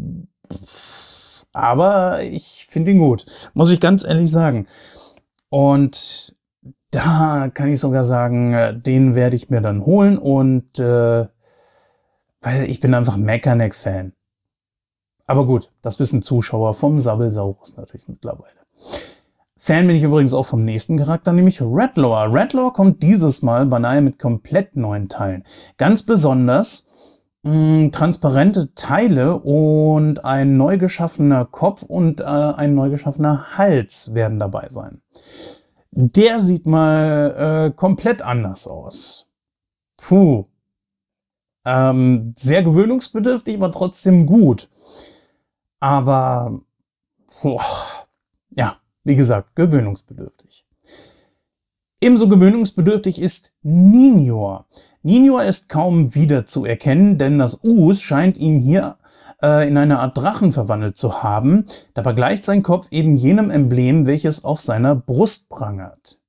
aber ich finde ihn gut, muss ich ganz ehrlich sagen. Und da kann ich sogar sagen, äh, den werde ich mir dann holen und äh, weil ich bin einfach Mechaneck-Fan. Aber gut, das wissen Zuschauer vom Sabbelsaurus natürlich mittlerweile. Fan bin ich übrigens auch vom nächsten Charakter, nämlich Redlaw. Redlaw kommt dieses Mal beinahe mit komplett neuen Teilen. Ganz besonders mh, mm, transparente Teile und ein neu geschaffener Kopf und äh, ein neu geschaffener Hals werden dabei sein. Der sieht mal äh, komplett anders aus. Puh. Ähm, sehr gewöhnungsbedürftig, aber trotzdem gut. Aber, boah, ja, wie gesagt, gewöhnungsbedürftig. Ebenso gewöhnungsbedürftig ist Nino. Nino ist kaum wiederzuerkennen, denn das Us scheint ihm hier äh, in eine Art Drachen verwandelt zu haben. Dabei gleicht sein Kopf eben jenem Emblem, welches auf seiner Brust prangert.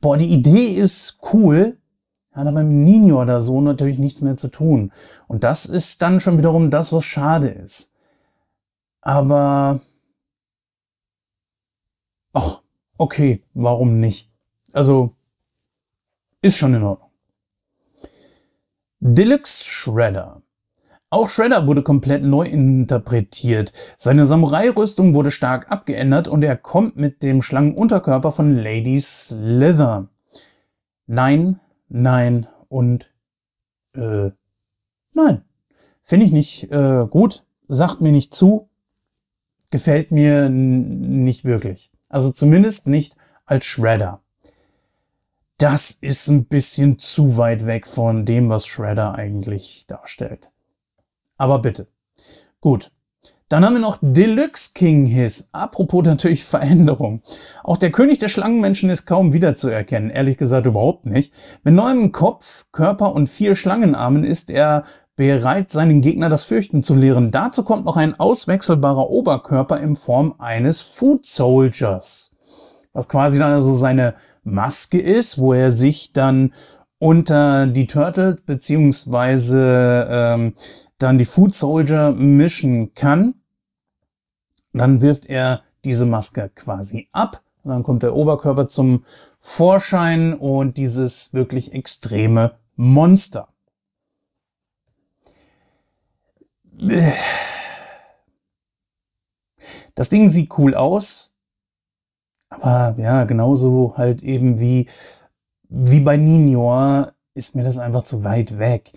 Boah, die Idee ist cool, hat aber mit Nino oder so natürlich nichts mehr zu tun. Und das ist dann schon wiederum das, was schade ist. Aber... Ach, okay, warum nicht? Also, ist schon in Ordnung. Deluxe Shredder. Auch Shredder wurde komplett neu interpretiert. Seine Samurai-Rüstung wurde stark abgeändert und er kommt mit dem Schlangenunterkörper von Lady Slither. Nein, nein und äh, nein. Finde ich nicht äh, gut, sagt mir nicht zu, gefällt mir nicht wirklich. Also zumindest nicht als Shredder. Das ist ein bisschen zu weit weg von dem, was Shredder eigentlich darstellt. Aber bitte. Gut. Dann haben wir noch Deluxe King Hiss. Apropos natürlich Veränderung. Auch der König der Schlangenmenschen ist kaum wiederzuerkennen. Ehrlich gesagt überhaupt nicht. Mit neuem Kopf, Körper und vier Schlangenarmen ist er bereit, seinen Gegner das Fürchten zu lehren. Dazu kommt noch ein auswechselbarer Oberkörper in Form eines Food Soldiers. Was quasi dann also seine Maske ist, wo er sich dann unter die Turtles beziehungsweise ähm, dann die Food Soldier mischen kann, dann wirft er diese Maske quasi ab. Und dann kommt der Oberkörper zum Vorschein und dieses wirklich extreme Monster. Das Ding sieht cool aus, aber ja, genauso halt eben wie, wie bei Ninja ist mir das einfach zu weit weg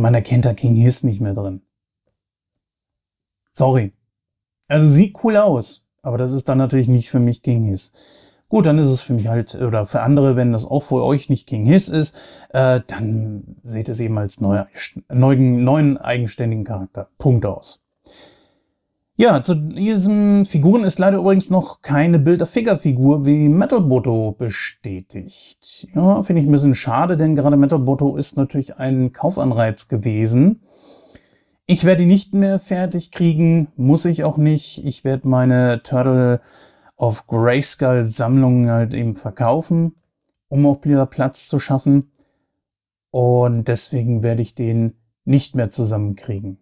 man erkennt, da King Hiss nicht mehr drin. Sorry. Also sieht cool aus, aber das ist dann natürlich nicht für mich King Hiss. Gut, dann ist es für mich halt, oder für andere, wenn das auch für euch nicht King Hiss ist, äh, dann seht es eben als neuer, neuen, neuen eigenständigen Charakter. Punkt aus. Ja, zu diesen Figuren ist leider übrigens noch keine bilder figur wie Metal Boto bestätigt. Ja, finde ich ein bisschen schade, denn gerade Metal Boto ist natürlich ein Kaufanreiz gewesen. Ich werde ihn nicht mehr fertig kriegen, muss ich auch nicht. Ich werde meine Turtle of Grayskull Sammlung halt eben verkaufen, um auch wieder Platz zu schaffen. Und deswegen werde ich den nicht mehr zusammenkriegen.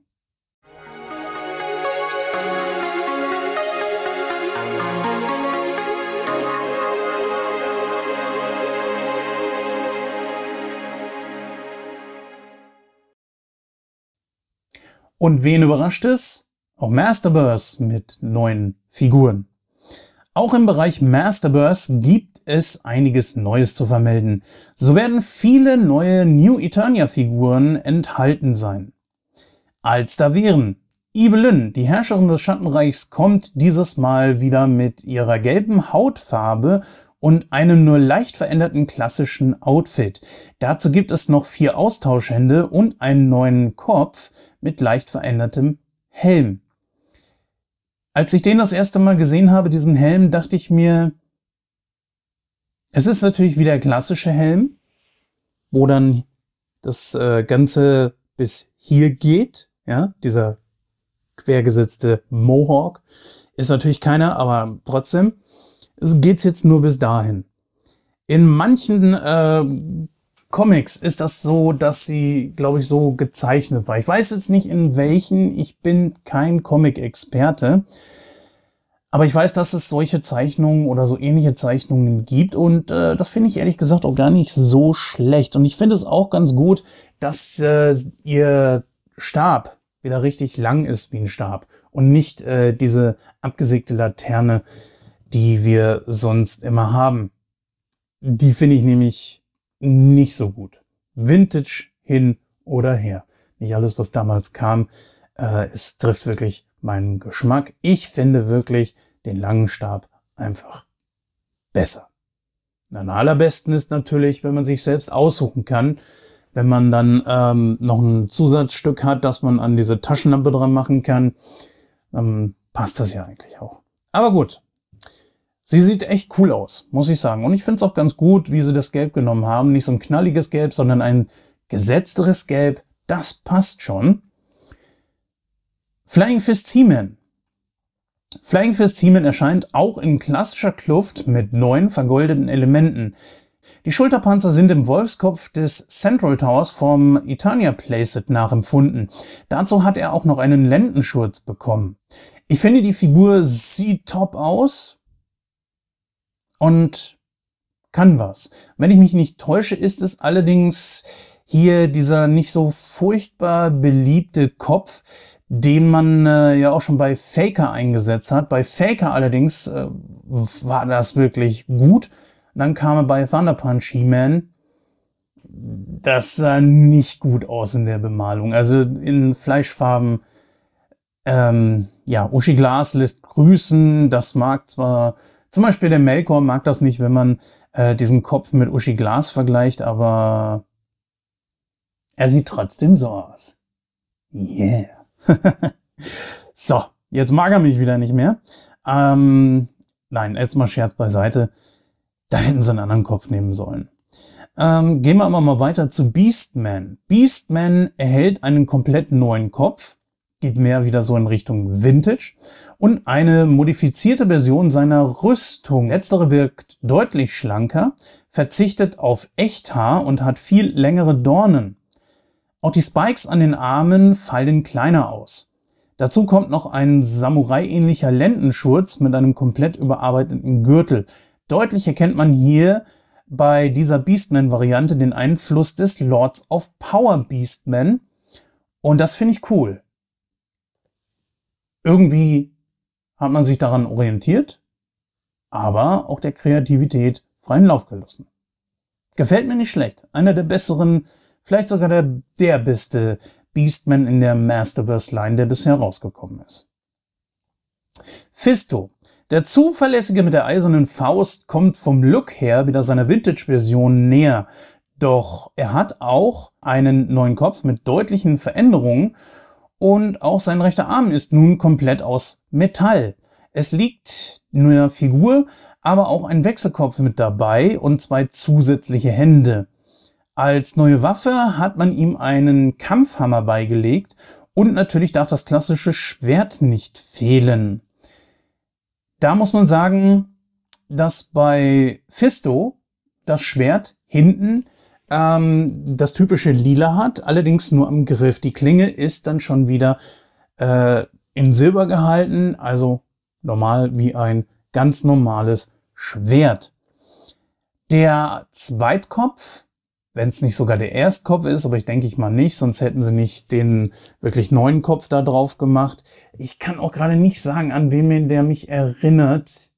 Und wen überrascht es? Auch Masterverse mit neuen Figuren. Auch im Bereich Masterverse gibt es einiges Neues zu vermelden. So werden viele neue New Eternia-Figuren enthalten sein. Als da wären Ibelyn, die Herrscherin des Schattenreichs, kommt dieses Mal wieder mit ihrer gelben Hautfarbe und einem nur leicht veränderten klassischen Outfit. Dazu gibt es noch vier Austauschhände und einen neuen Kopf mit leicht verändertem Helm. Als ich den das erste Mal gesehen habe, diesen Helm, dachte ich mir, es ist natürlich wie der klassische Helm, wo dann das äh, Ganze bis hier geht, ja, dieser quergesetzte Mohawk. Ist natürlich keiner, aber trotzdem geht's jetzt nur bis dahin. In manchen äh, Comics ist das so, dass sie, glaube ich, so gezeichnet war. Ich weiß jetzt nicht in welchen, ich bin kein Comic-Experte, aber ich weiß, dass es solche Zeichnungen oder so ähnliche Zeichnungen gibt und äh, das finde ich ehrlich gesagt auch gar nicht so schlecht. Und ich finde es auch ganz gut, dass äh, ihr Stab wieder richtig lang ist wie ein Stab und nicht äh, diese abgesägte Laterne, die wir sonst immer haben. Die finde ich nämlich nicht so gut. Vintage hin oder her. Nicht alles, was damals kam, äh, es trifft wirklich meinen Geschmack. Ich finde wirklich den langen Stab einfach besser. Am allerbesten ist natürlich, wenn man sich selbst aussuchen kann, wenn man dann ähm, noch ein Zusatzstück hat, das man an diese Taschenlampe dran machen kann, dann passt das ja eigentlich auch. Aber gut, Sie sieht echt cool aus, muss ich sagen. Und ich finde es auch ganz gut, wie sie das Gelb genommen haben. Nicht so ein knalliges Gelb, sondern ein gesetzteres Gelb. Das passt schon. Flying Fist Seaman. Flying Fist Seaman erscheint auch in klassischer Kluft mit neun vergoldeten Elementen. Die Schulterpanzer sind im Wolfskopf des Central Towers vom Itania Placet nachempfunden. Dazu hat er auch noch einen Lendenschurz bekommen. Ich finde, die Figur sieht top aus, und kann was. Wenn ich mich nicht täusche, ist es allerdings hier dieser nicht so furchtbar beliebte Kopf, den man äh, ja auch schon bei Faker eingesetzt hat. Bei Faker allerdings äh, war das wirklich gut. Dann kam er bei Thunder Punch He-Man. Das sah nicht gut aus in der Bemalung. Also in Fleischfarben. Ähm, ja, Uschi Glas lässt grüßen. Das mag zwar zum Beispiel der Melkor mag das nicht, wenn man äh, diesen Kopf mit Uschi Glas vergleicht, aber er sieht trotzdem so aus. Yeah. so, jetzt mag er mich wieder nicht mehr. Ähm, nein, jetzt mal Scherz beiseite. Da hätten sie einen anderen Kopf nehmen sollen. Ähm, gehen wir aber mal weiter zu Beastman. Beastman erhält einen komplett neuen Kopf geht mehr wieder so in Richtung Vintage und eine modifizierte Version seiner Rüstung. Letztere wirkt deutlich schlanker, verzichtet auf Echthaar und hat viel längere Dornen. Auch die Spikes an den Armen fallen kleiner aus. Dazu kommt noch ein Samurai-ähnlicher Lendenschurz mit einem komplett überarbeiteten Gürtel. Deutlich erkennt man hier bei dieser Beastman-Variante den Einfluss des Lords of Power Beastman und das finde ich cool. Irgendwie hat man sich daran orientiert, aber auch der Kreativität freien Lauf gelassen. Gefällt mir nicht schlecht. Einer der besseren, vielleicht sogar der, der beste Beastman in der Masterverse-Line, der bisher rausgekommen ist. Fisto. Der Zuverlässige mit der eisernen Faust kommt vom Look her wieder seiner Vintage-Version näher. Doch er hat auch einen neuen Kopf mit deutlichen Veränderungen und auch sein rechter Arm ist nun komplett aus Metall. Es liegt eine Figur, aber auch ein Wechselkopf mit dabei und zwei zusätzliche Hände. Als neue Waffe hat man ihm einen Kampfhammer beigelegt und natürlich darf das klassische Schwert nicht fehlen. Da muss man sagen, dass bei Fisto das Schwert hinten ähm, das typische Lila hat, allerdings nur am Griff. Die Klinge ist dann schon wieder äh, in Silber gehalten, also normal wie ein ganz normales Schwert. Der Zweitkopf, wenn es nicht sogar der Erstkopf ist, aber ich denke ich mal nicht, sonst hätten sie nicht den wirklich neuen Kopf da drauf gemacht. Ich kann auch gerade nicht sagen, an wen der mich erinnert.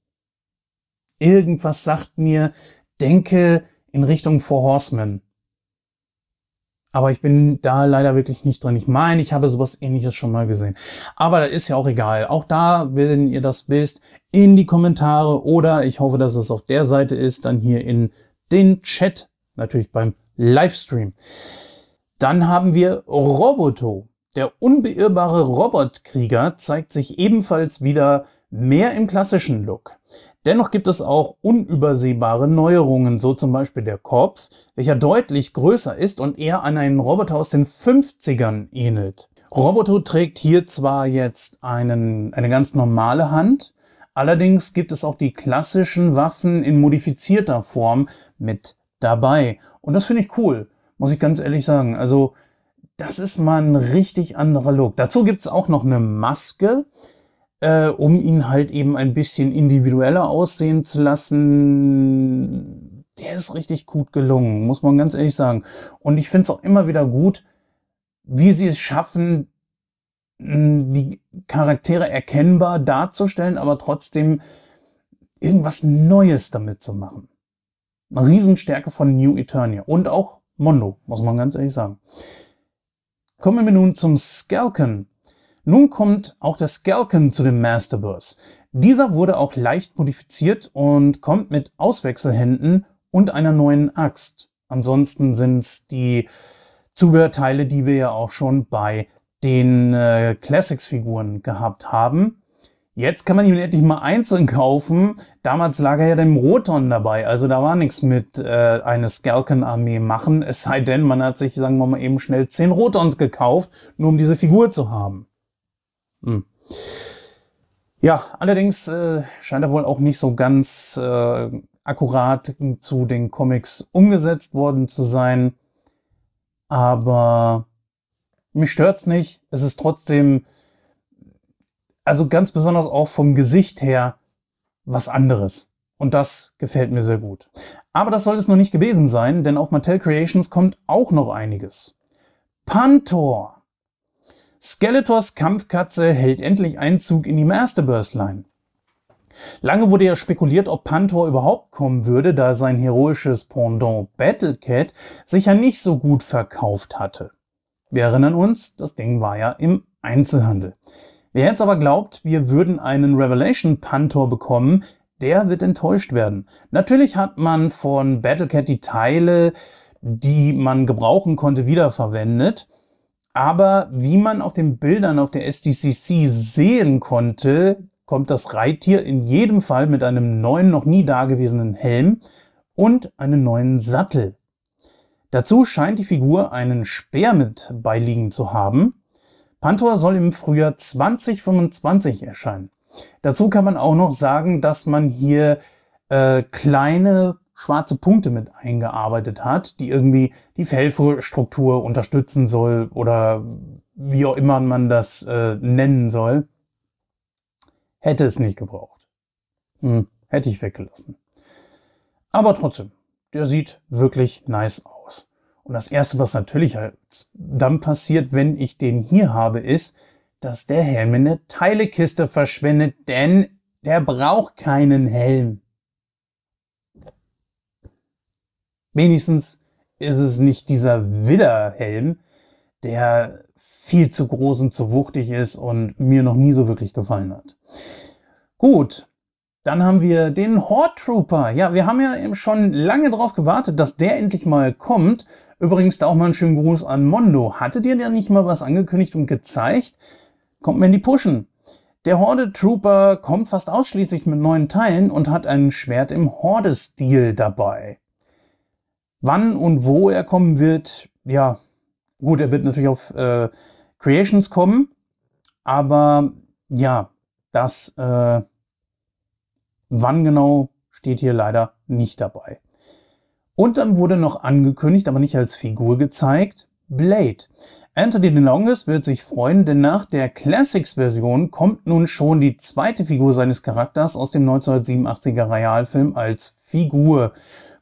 Irgendwas sagt mir, denke, in Richtung Four Horsemen. Aber ich bin da leider wirklich nicht drin. Ich meine, ich habe sowas ähnliches schon mal gesehen. Aber das ist ja auch egal. Auch da, wenn ihr das wisst, in die Kommentare oder ich hoffe, dass es auf der Seite ist, dann hier in den Chat, natürlich beim Livestream. Dann haben wir Roboto. Der unbeirrbare Robotkrieger zeigt sich ebenfalls wieder mehr im klassischen Look. Dennoch gibt es auch unübersehbare Neuerungen, so zum Beispiel der Kopf, welcher deutlich größer ist und eher an einen Roboter aus den 50ern ähnelt. Roboto trägt hier zwar jetzt einen, eine ganz normale Hand, allerdings gibt es auch die klassischen Waffen in modifizierter Form mit dabei. Und das finde ich cool, muss ich ganz ehrlich sagen. Also das ist mal ein richtig anderer Look. Dazu gibt es auch noch eine Maske, äh, um ihn halt eben ein bisschen individueller aussehen zu lassen. Der ist richtig gut gelungen, muss man ganz ehrlich sagen. Und ich finde es auch immer wieder gut, wie sie es schaffen, die Charaktere erkennbar darzustellen, aber trotzdem irgendwas Neues damit zu machen. Eine Riesenstärke von New Eternia und auch Mondo, muss man ganz ehrlich sagen. Kommen wir nun zum Skalken. Nun kommt auch der Skelken zu dem Masterbus. Dieser wurde auch leicht modifiziert und kommt mit Auswechselhänden und einer neuen Axt. Ansonsten sind es die Zubehörteile, die wir ja auch schon bei den äh, Classics-Figuren gehabt haben. Jetzt kann man ihn endlich mal einzeln kaufen. Damals lag er ja dem Roton dabei, also da war nichts mit äh, einer Skelken-Armee machen, es sei denn, man hat sich, sagen wir mal, eben schnell zehn Rotons gekauft, nur um diese Figur zu haben. Hm. Ja, allerdings äh, scheint er wohl auch nicht so ganz äh, akkurat zu den Comics umgesetzt worden zu sein. Aber mich stört's nicht. Es ist trotzdem, also ganz besonders auch vom Gesicht her, was anderes. Und das gefällt mir sehr gut. Aber das soll es noch nicht gewesen sein, denn auf Mattel Creations kommt auch noch einiges. Pantor Skeletors Kampfkatze hält endlich Einzug in die Masterburst-Line. Lange wurde ja spekuliert, ob Panther überhaupt kommen würde, da sein heroisches Pendant Battlecat sich ja nicht so gut verkauft hatte. Wir erinnern uns, das Ding war ja im Einzelhandel. Wer jetzt aber glaubt, wir würden einen Revelation Panther bekommen, der wird enttäuscht werden. Natürlich hat man von Battlecat die Teile, die man gebrauchen konnte, wiederverwendet. Aber wie man auf den Bildern auf der SDCC sehen konnte, kommt das Reittier in jedem Fall mit einem neuen, noch nie dagewesenen Helm und einem neuen Sattel. Dazu scheint die Figur einen Speer mit beiliegen zu haben. Pantor soll im Frühjahr 2025 erscheinen. Dazu kann man auch noch sagen, dass man hier äh, kleine schwarze Punkte mit eingearbeitet hat, die irgendwie die Fellstruktur unterstützen soll oder wie auch immer man das äh, nennen soll, hätte es nicht gebraucht. Hm, hätte ich weggelassen. Aber trotzdem, der sieht wirklich nice aus. Und das Erste, was natürlich halt dann passiert, wenn ich den hier habe, ist, dass der Helm in der Teilekiste verschwindet, denn der braucht keinen Helm. Wenigstens ist es nicht dieser Widderhelm, der viel zu groß und zu wuchtig ist und mir noch nie so wirklich gefallen hat. Gut, dann haben wir den Horde Trooper. Ja, wir haben ja eben schon lange darauf gewartet, dass der endlich mal kommt. Übrigens da auch mal einen schönen Gruß an Mondo. Hattet ihr da nicht mal was angekündigt und gezeigt? Kommt mir in die Pushen. Der Horde Trooper kommt fast ausschließlich mit neuen Teilen und hat ein Schwert im Horde-Stil dabei. Wann und wo er kommen wird, ja, gut, er wird natürlich auf äh, Creations kommen, aber ja, das äh, wann genau steht hier leider nicht dabei. Und dann wurde noch angekündigt, aber nicht als Figur gezeigt, Blade. Anthony DeLongis wird sich freuen, denn nach der Classics-Version kommt nun schon die zweite Figur seines Charakters aus dem 1987er Realfilm als Figur.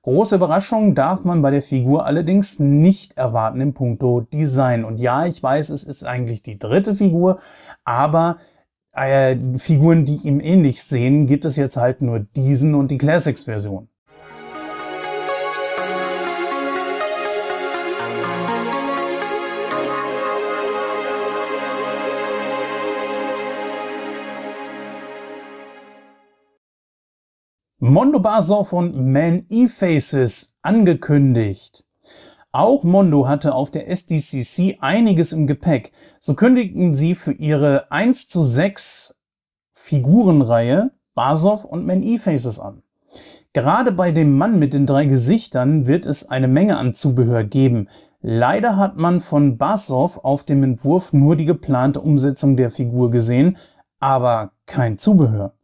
Große Überraschung darf man bei der Figur allerdings nicht erwarten im puncto Design. Und ja, ich weiß, es ist eigentlich die dritte Figur, aber äh, Figuren, die ihm ähnlich sehen, gibt es jetzt halt nur diesen und die Classics-Version. Mondo Basor von Man E-Faces angekündigt. Auch Mondo hatte auf der SDCC einiges im Gepäck. So kündigten sie für ihre 1 zu 6 Figurenreihe Basov und Man E-Faces an. Gerade bei dem Mann mit den drei Gesichtern wird es eine Menge an Zubehör geben. Leider hat man von Basov auf dem Entwurf nur die geplante Umsetzung der Figur gesehen, aber kein Zubehör.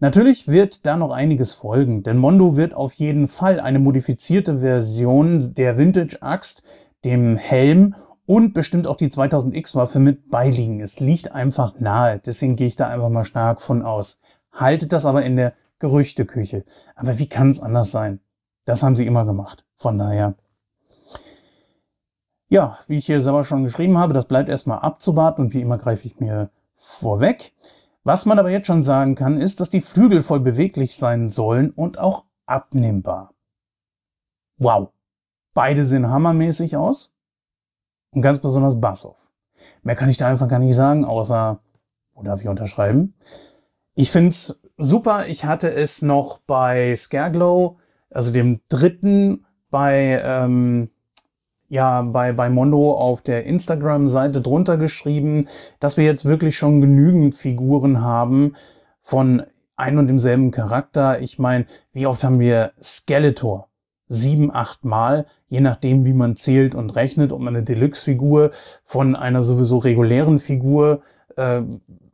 Natürlich wird da noch einiges folgen, denn Mondo wird auf jeden Fall eine modifizierte Version der Vintage-Axt, dem Helm und bestimmt auch die 2000X-Waffe mit beiliegen. Es liegt einfach nahe, deswegen gehe ich da einfach mal stark von aus. Haltet das aber in der Gerüchteküche. Aber wie kann es anders sein? Das haben sie immer gemacht. Von daher. Ja, wie ich hier selber schon geschrieben habe, das bleibt erstmal abzuwarten und wie immer greife ich mir vorweg. Was man aber jetzt schon sagen kann, ist, dass die Flügel voll beweglich sein sollen und auch abnehmbar. Wow, beide sehen hammermäßig aus und ganz besonders Bassoff. Mehr kann ich da einfach gar nicht sagen, außer, wo darf ich unterschreiben? Ich find's super, ich hatte es noch bei Scareglow, also dem dritten, bei ähm, ja bei, bei Mondo auf der Instagram-Seite drunter geschrieben, dass wir jetzt wirklich schon genügend Figuren haben von ein und demselben Charakter. Ich meine, wie oft haben wir Skeletor? Sieben, acht Mal, je nachdem, wie man zählt und rechnet, ob man eine Deluxe-Figur von einer sowieso regulären Figur äh,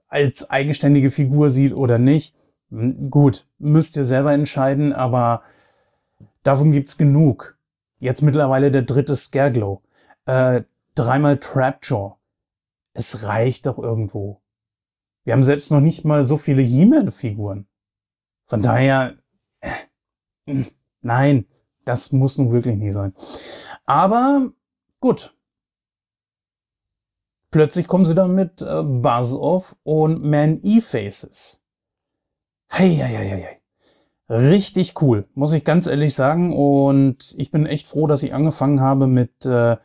als eigenständige Figur sieht oder nicht. Hm, gut, müsst ihr selber entscheiden, aber davon gibt's genug. Jetzt mittlerweile der dritte Scareglow. Äh, dreimal Trapjaw. Es reicht doch irgendwo. Wir haben selbst noch nicht mal so viele He-Man-Figuren. Von daher, äh, nein, das muss nun wirklich nicht sein. Aber gut. Plötzlich kommen sie dann mit äh, Buzz Off und Man E-Faces. Hey, hey, hey, hey, hey richtig cool, muss ich ganz ehrlich sagen. Und ich bin echt froh, dass ich angefangen habe, mit, äh,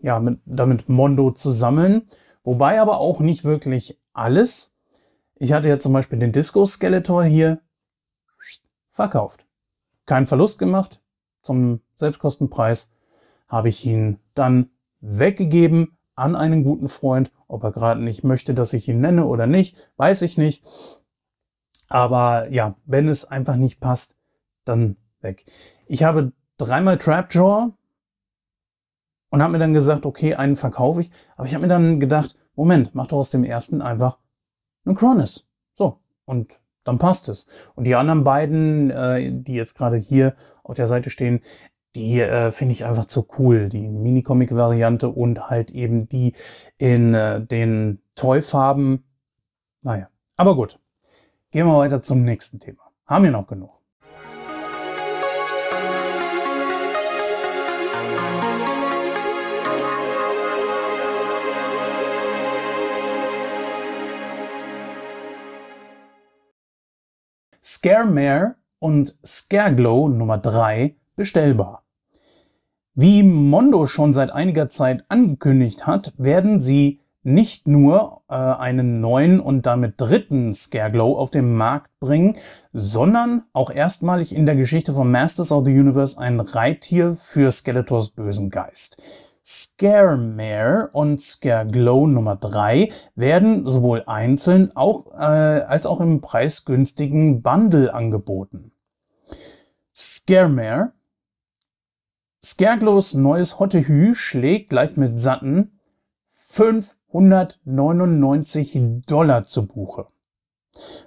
ja, mit, damit Mondo zu sammeln. Wobei aber auch nicht wirklich alles. Ich hatte ja zum Beispiel den Disco Skeletor hier verkauft. Kein Verlust gemacht. Zum Selbstkostenpreis habe ich ihn dann weggegeben an einen guten Freund. Ob er gerade nicht möchte, dass ich ihn nenne oder nicht, weiß ich nicht. Aber ja, wenn es einfach nicht passt, dann weg. Ich habe dreimal Trapjaw und habe mir dann gesagt, okay, einen verkaufe ich. Aber ich habe mir dann gedacht, Moment, mach doch aus dem ersten einfach einen Cronus. So, und dann passt es. Und die anderen beiden, äh, die jetzt gerade hier auf der Seite stehen, die äh, finde ich einfach zu cool. Die Minicomic-Variante und halt eben die in äh, den Toy-Farben. Naja, aber gut. Gehen wir weiter zum nächsten Thema. Haben wir noch genug? Scaremare und Scareglow Nummer 3 bestellbar. Wie Mondo schon seit einiger Zeit angekündigt hat, werden sie nicht nur äh, einen neuen und damit dritten Scareglow auf den Markt bringen, sondern auch erstmalig in der Geschichte von Masters of the Universe ein Reittier für Skeletors bösen Geist. Scaremare und Scareglow Nummer 3 werden sowohl einzeln auch, äh, als auch im preisgünstigen Bundle angeboten. Scaremare Scareglows neues Hottehü schlägt gleich mit satten 599 Dollar zu Buche.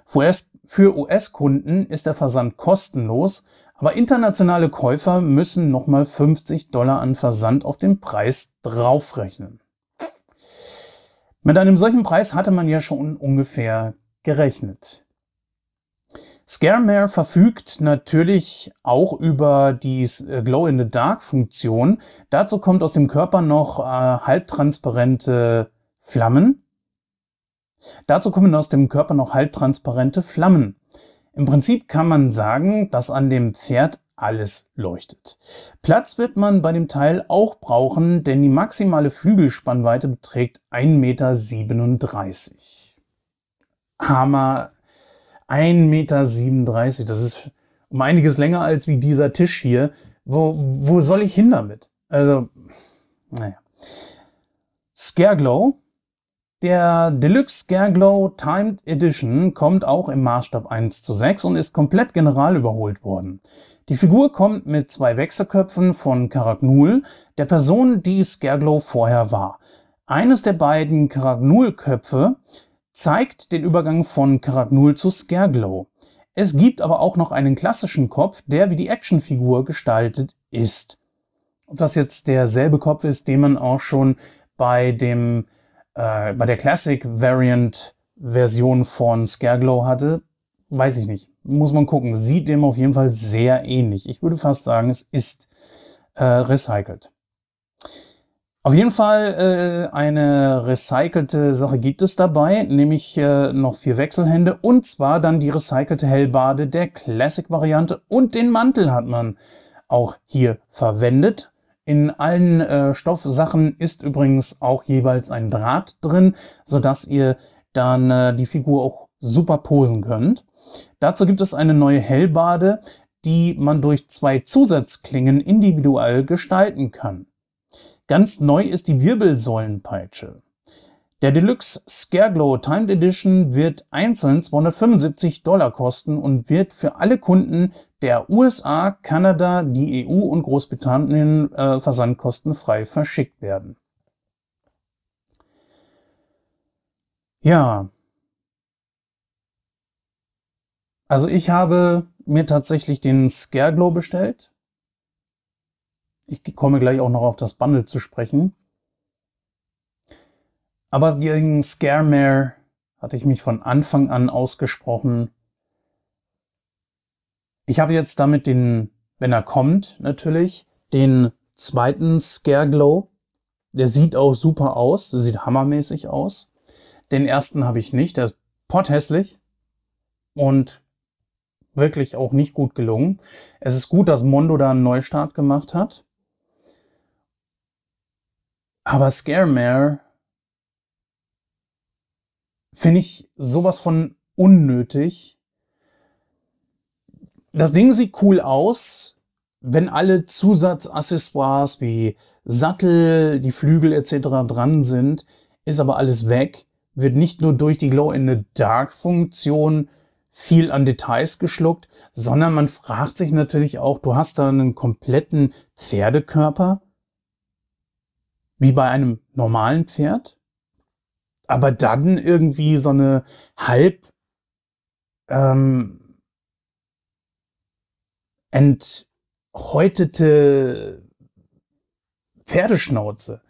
Für US-Kunden ist der Versand kostenlos, aber internationale Käufer müssen nochmal 50 Dollar an Versand auf den Preis draufrechnen. Mit einem solchen Preis hatte man ja schon ungefähr gerechnet. Scaremare verfügt natürlich auch über die äh, Glow-in-the-Dark-Funktion. Dazu kommt aus dem Körper noch äh, halbtransparente Flammen. Dazu kommen aus dem Körper noch halbtransparente Flammen. Im Prinzip kann man sagen, dass an dem Pferd alles leuchtet. Platz wird man bei dem Teil auch brauchen, denn die maximale Flügelspannweite beträgt 1,37 Meter. Hammer 1,37 Meter. Das ist um einiges länger als wie dieser Tisch hier. Wo, wo soll ich hin damit? Also, naja. Scareglow. Der Deluxe Scareglow Timed Edition kommt auch im Maßstab 1 zu 6 und ist komplett general überholt worden. Die Figur kommt mit zwei Wechselköpfen von Karagnul, der Person, die Scareglow vorher war. Eines der beiden Karagnul-Köpfe zeigt den Übergang von Karat Null zu Scareglow. Es gibt aber auch noch einen klassischen Kopf, der wie die Actionfigur gestaltet ist. Ob das jetzt derselbe Kopf ist, den man auch schon bei dem äh, bei der Classic Variant Version von Scareglow hatte, weiß ich nicht. Muss man gucken. Sieht dem auf jeden Fall sehr ähnlich. Ich würde fast sagen, es ist äh, recycelt. Auf jeden Fall äh, eine recycelte Sache gibt es dabei, nämlich äh, noch vier Wechselhände und zwar dann die recycelte Hellbade der Classic-Variante und den Mantel hat man auch hier verwendet. In allen äh, Stoffsachen ist übrigens auch jeweils ein Draht drin, sodass ihr dann äh, die Figur auch super posen könnt. Dazu gibt es eine neue Hellbade, die man durch zwei Zusatzklingen individuell gestalten kann. Ganz neu ist die Wirbelsäulenpeitsche. Der Deluxe Scareglow Timed Edition wird einzeln 275 Dollar kosten und wird für alle Kunden der USA, Kanada, die EU und Großbritannien äh, versandkostenfrei verschickt werden. Ja. Also ich habe mir tatsächlich den Scareglow bestellt. Ich komme gleich auch noch auf das Bundle zu sprechen. Aber gegen Scaremare hatte ich mich von Anfang an ausgesprochen. Ich habe jetzt damit den, wenn er kommt, natürlich, den zweiten Scareglow. Der sieht auch super aus, sieht hammermäßig aus. Den ersten habe ich nicht, der ist potthässlich und wirklich auch nicht gut gelungen. Es ist gut, dass Mondo da einen Neustart gemacht hat. Aber Scaremare finde ich sowas von unnötig. Das Ding sieht cool aus, wenn alle Zusatzaccessoires wie Sattel, die Flügel etc. dran sind, ist aber alles weg, wird nicht nur durch die Glow in the Dark Funktion viel an Details geschluckt, sondern man fragt sich natürlich auch, du hast da einen kompletten Pferdekörper, wie bei einem normalen Pferd, aber dann irgendwie so eine halb ähm, enthäutete Pferdeschnauze.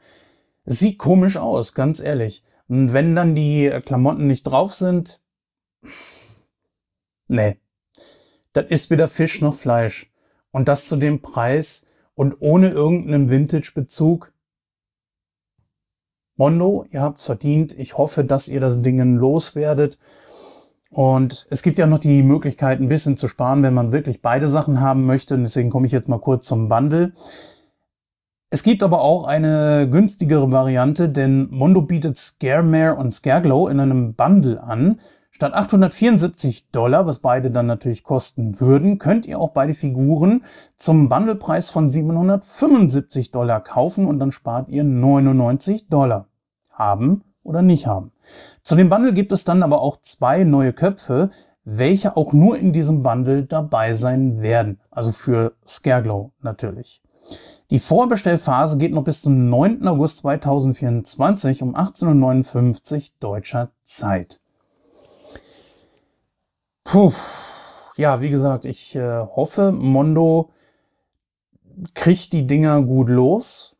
Sieht komisch aus, ganz ehrlich. Und wenn dann die Klamotten nicht drauf sind, nee, das ist weder Fisch noch Fleisch. Und das zu dem Preis und ohne irgendeinen Vintage-Bezug, Mondo, ihr habt's verdient. Ich hoffe, dass ihr das Dingen loswerdet. Und es gibt ja noch die Möglichkeit, ein bisschen zu sparen, wenn man wirklich beide Sachen haben möchte. Und deswegen komme ich jetzt mal kurz zum Bundle. Es gibt aber auch eine günstigere Variante, denn Mondo bietet Scaremare und Scareglow in einem Bundle an. Statt 874 Dollar, was beide dann natürlich kosten würden, könnt ihr auch beide Figuren zum Bundlepreis von 775 Dollar kaufen und dann spart ihr 99 Dollar. Haben oder nicht haben. Zu dem Bundle gibt es dann aber auch zwei neue Köpfe, welche auch nur in diesem Bundle dabei sein werden. Also für Scareglow natürlich. Die Vorbestellphase geht noch bis zum 9. August 2024 um 18.59 Uhr deutscher Zeit. Puh. Ja, wie gesagt, ich äh, hoffe, Mondo kriegt die Dinger gut los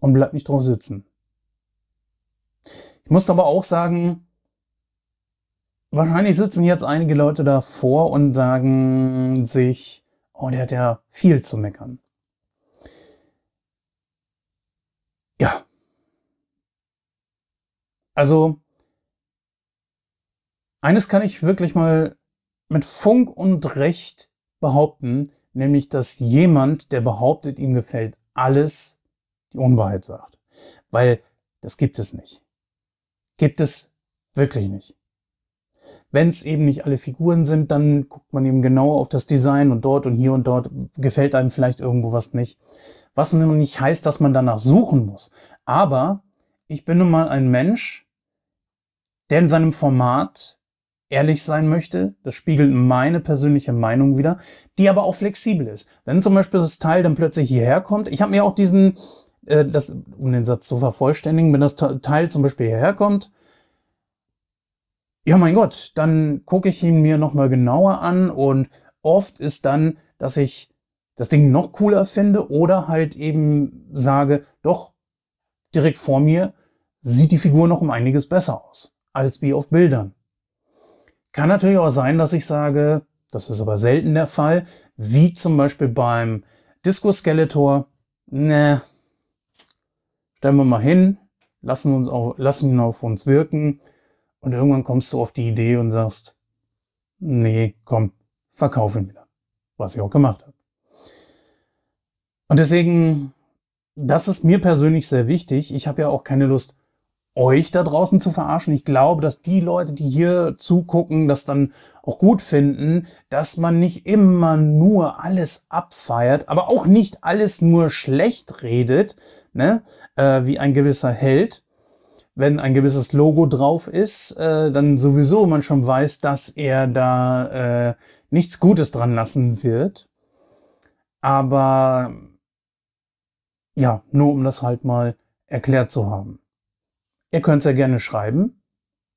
und bleibt nicht drauf sitzen. Ich muss aber auch sagen, wahrscheinlich sitzen jetzt einige Leute davor und sagen sich, oh, der hat ja viel zu meckern. Ja. Also, eines kann ich wirklich mal mit Funk und Recht behaupten, nämlich dass jemand, der behauptet, ihm gefällt alles, die Unwahrheit sagt. Weil das gibt es nicht. Gibt es wirklich nicht. Wenn es eben nicht alle Figuren sind, dann guckt man eben genau auf das Design und dort und hier und dort gefällt einem vielleicht irgendwo was nicht. Was nun nicht heißt, dass man danach suchen muss. Aber ich bin nun mal ein Mensch, der in seinem Format ehrlich sein möchte. Das spiegelt meine persönliche Meinung wieder, die aber auch flexibel ist. Wenn zum Beispiel das Teil dann plötzlich hierher kommt, ich habe mir auch diesen, äh, das, um den Satz zu vervollständigen, wenn das Teil zum Beispiel hierher kommt, ja mein Gott, dann gucke ich ihn mir nochmal genauer an und oft ist dann, dass ich das Ding noch cooler finde oder halt eben sage, doch, direkt vor mir sieht die Figur noch um einiges besser aus als wie auf Bildern. Kann natürlich auch sein, dass ich sage, das ist aber selten der Fall, wie zum Beispiel beim Disco Skeletor, ne, stellen wir mal hin, lassen, uns auch, lassen ihn auf uns wirken und irgendwann kommst du auf die Idee und sagst, nee, komm, verkauf ihn wieder. Was ich auch gemacht habe. Und deswegen, das ist mir persönlich sehr wichtig. Ich habe ja auch keine Lust, euch da draußen zu verarschen. Ich glaube, dass die Leute, die hier zugucken, das dann auch gut finden, dass man nicht immer nur alles abfeiert, aber auch nicht alles nur schlecht redet, ne? Äh, wie ein gewisser Held. Wenn ein gewisses Logo drauf ist, äh, dann sowieso man schon weiß, dass er da äh, nichts Gutes dran lassen wird. Aber ja, nur um das halt mal erklärt zu haben. Ihr könnt es ja gerne schreiben,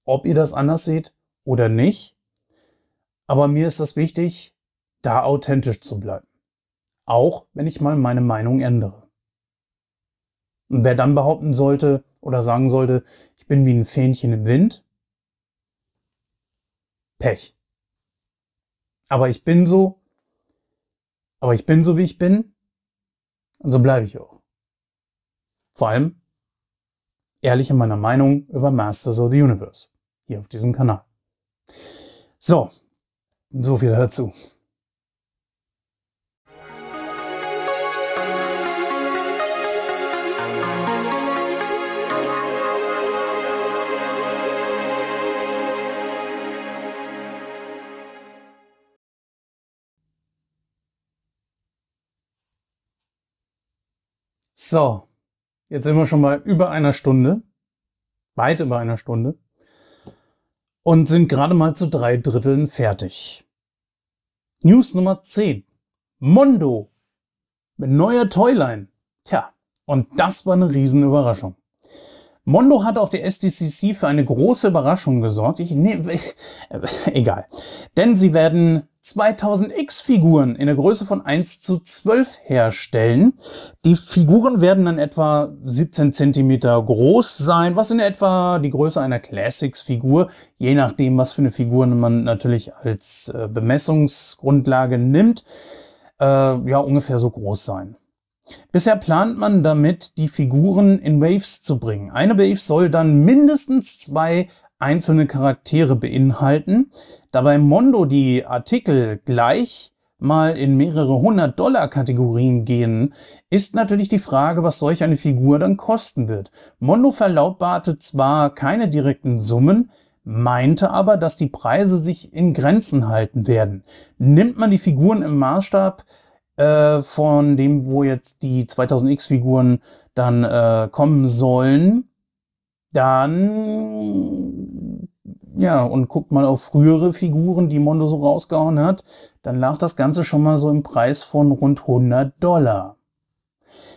ob ihr das anders seht oder nicht. Aber mir ist das wichtig, da authentisch zu bleiben. Auch wenn ich mal meine Meinung ändere. Und wer dann behaupten sollte oder sagen sollte, ich bin wie ein Fähnchen im Wind, Pech. Aber ich bin so, aber ich bin so, wie ich bin, und so bleibe ich auch. Vor allem, ehrlich in meiner Meinung über Masters of the Universe hier auf diesem Kanal. So, so viel dazu. So, Jetzt sind wir schon mal über einer Stunde, weit über einer Stunde und sind gerade mal zu drei Dritteln fertig. News Nummer 10. Mondo mit neuer Toyline. Tja, und das war eine riesen Überraschung. Mondo hat auf der SDCC für eine große Überraschung gesorgt. Ich nehme, egal. Denn sie werden 2000X-Figuren in der Größe von 1 zu 12 herstellen. Die Figuren werden dann etwa 17 cm groß sein, was in etwa die Größe einer Classics-Figur, je nachdem, was für eine Figur man natürlich als äh, Bemessungsgrundlage nimmt, äh, ja ungefähr so groß sein. Bisher plant man damit, die Figuren in Waves zu bringen. Eine Wave soll dann mindestens zwei einzelne Charaktere beinhalten. Da bei Mondo die Artikel gleich mal in mehrere hundert Dollar Kategorien gehen, ist natürlich die Frage, was solch eine Figur dann kosten wird. Mondo verlautbarte zwar keine direkten Summen, meinte aber, dass die Preise sich in Grenzen halten werden. Nimmt man die Figuren im Maßstab äh, von dem, wo jetzt die 2000X-Figuren dann äh, kommen sollen, dann, ja, und guckt mal auf frühere Figuren, die Mondo so rausgehauen hat, dann lag das Ganze schon mal so im Preis von rund 100 Dollar.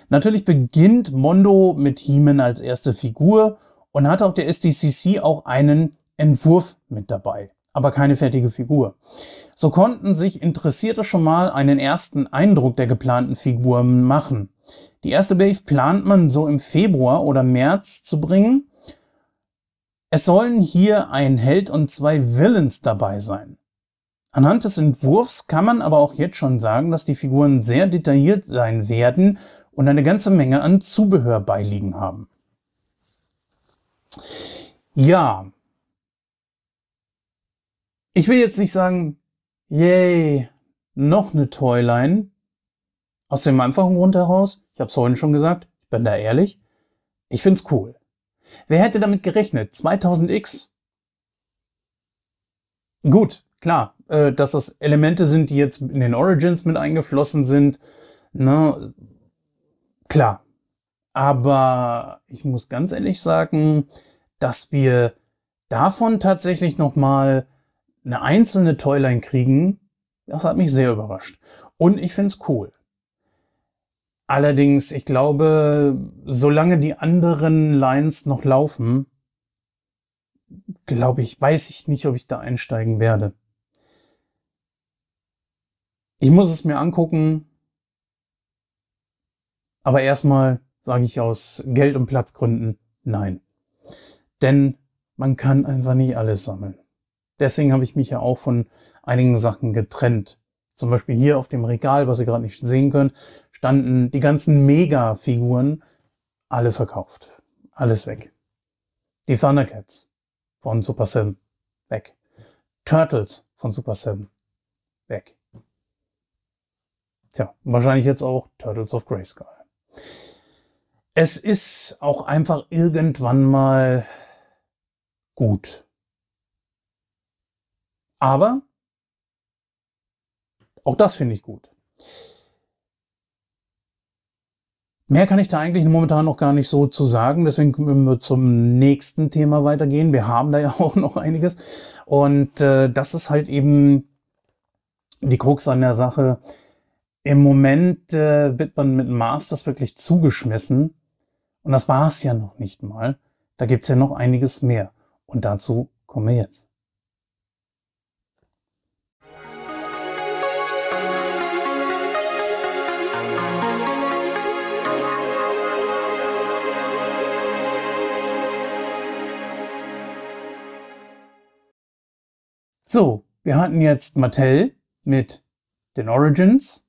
Natürlich beginnt Mondo mit Heeman als erste Figur und hat auf der SDCC auch einen Entwurf mit dabei, aber keine fertige Figur. So konnten sich Interessierte schon mal einen ersten Eindruck der geplanten Figuren machen. Die erste Wave plant man so im Februar oder März zu bringen es sollen hier ein Held und zwei Villains dabei sein. Anhand des Entwurfs kann man aber auch jetzt schon sagen, dass die Figuren sehr detailliert sein werden und eine ganze Menge an Zubehör beiliegen haben. Ja, ich will jetzt nicht sagen, yay, noch eine Toyline. Aus dem einfachen Grund heraus, ich habe es vorhin schon gesagt, ich bin da ehrlich, ich find's cool. Wer hätte damit gerechnet? 2000X? Gut, klar, äh, dass das Elemente sind, die jetzt in den Origins mit eingeflossen sind. Na, ne? klar. Aber ich muss ganz ehrlich sagen, dass wir davon tatsächlich nochmal eine einzelne Toyline kriegen, das hat mich sehr überrascht. Und ich finde es cool. Allerdings, ich glaube, solange die anderen Lines noch laufen, glaube ich, weiß ich nicht, ob ich da einsteigen werde. Ich muss es mir angucken, aber erstmal sage ich aus Geld- und Platzgründen nein. Denn man kann einfach nicht alles sammeln. Deswegen habe ich mich ja auch von einigen Sachen getrennt. Zum Beispiel hier auf dem Regal, was ihr gerade nicht sehen könnt, standen die ganzen Mega-Figuren alle verkauft. Alles weg. Die Thundercats von Super Sim weg. Turtles von Super Sim weg. Tja, wahrscheinlich jetzt auch Turtles of Greyskull. Es ist auch einfach irgendwann mal gut. Aber auch das finde ich gut. Mehr kann ich da eigentlich momentan noch gar nicht so zu sagen. Deswegen können wir zum nächsten Thema weitergehen. Wir haben da ja auch noch einiges. Und äh, das ist halt eben die Krux an der Sache. Im Moment äh, wird man mit Masters wirklich zugeschmissen. Und das war es ja noch nicht mal. Da gibt's ja noch einiges mehr. Und dazu kommen wir jetzt. So, wir hatten jetzt Mattel mit den Origins,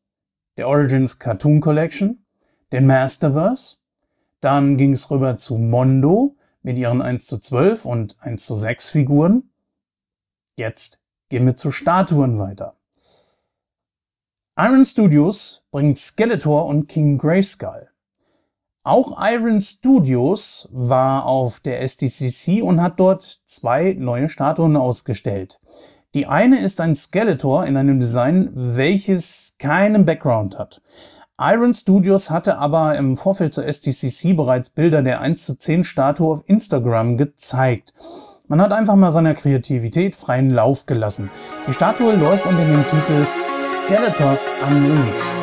der Origins Cartoon Collection, den Masterverse. Dann ging es rüber zu Mondo mit ihren 1 zu 12 und 1 zu 6 Figuren. Jetzt gehen wir zu Statuen weiter. Iron Studios bringt Skeletor und King Grayskull. Auch Iron Studios war auf der SDCC und hat dort zwei neue Statuen ausgestellt. Die eine ist ein Skeletor in einem Design, welches keinen Background hat. Iron Studios hatte aber im Vorfeld zur STCC bereits Bilder der 1 zu 10 Statue auf Instagram gezeigt. Man hat einfach mal seiner Kreativität freien Lauf gelassen. Die Statue läuft unter dem Titel Skeletor Unleashed.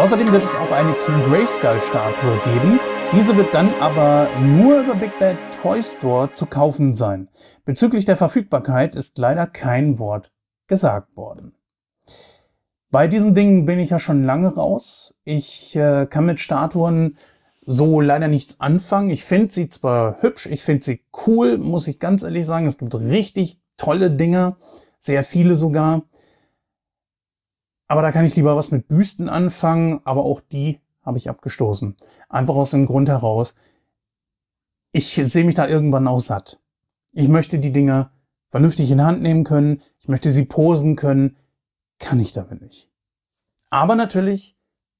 Außerdem wird es auch eine King Greyskull Statue geben, diese wird dann aber nur über Big Bad Toy Store zu kaufen sein. Bezüglich der Verfügbarkeit ist leider kein Wort gesagt worden. Bei diesen Dingen bin ich ja schon lange raus. Ich äh, kann mit Statuen so leider nichts anfangen. Ich finde sie zwar hübsch, ich finde sie cool, muss ich ganz ehrlich sagen. Es gibt richtig tolle Dinger, sehr viele sogar. Aber da kann ich lieber was mit Büsten anfangen, aber auch die habe ich abgestoßen. Einfach aus dem Grund heraus, ich sehe mich da irgendwann auch satt. Ich möchte die Dinge vernünftig in Hand nehmen können, ich möchte sie posen können, kann ich damit nicht. Aber natürlich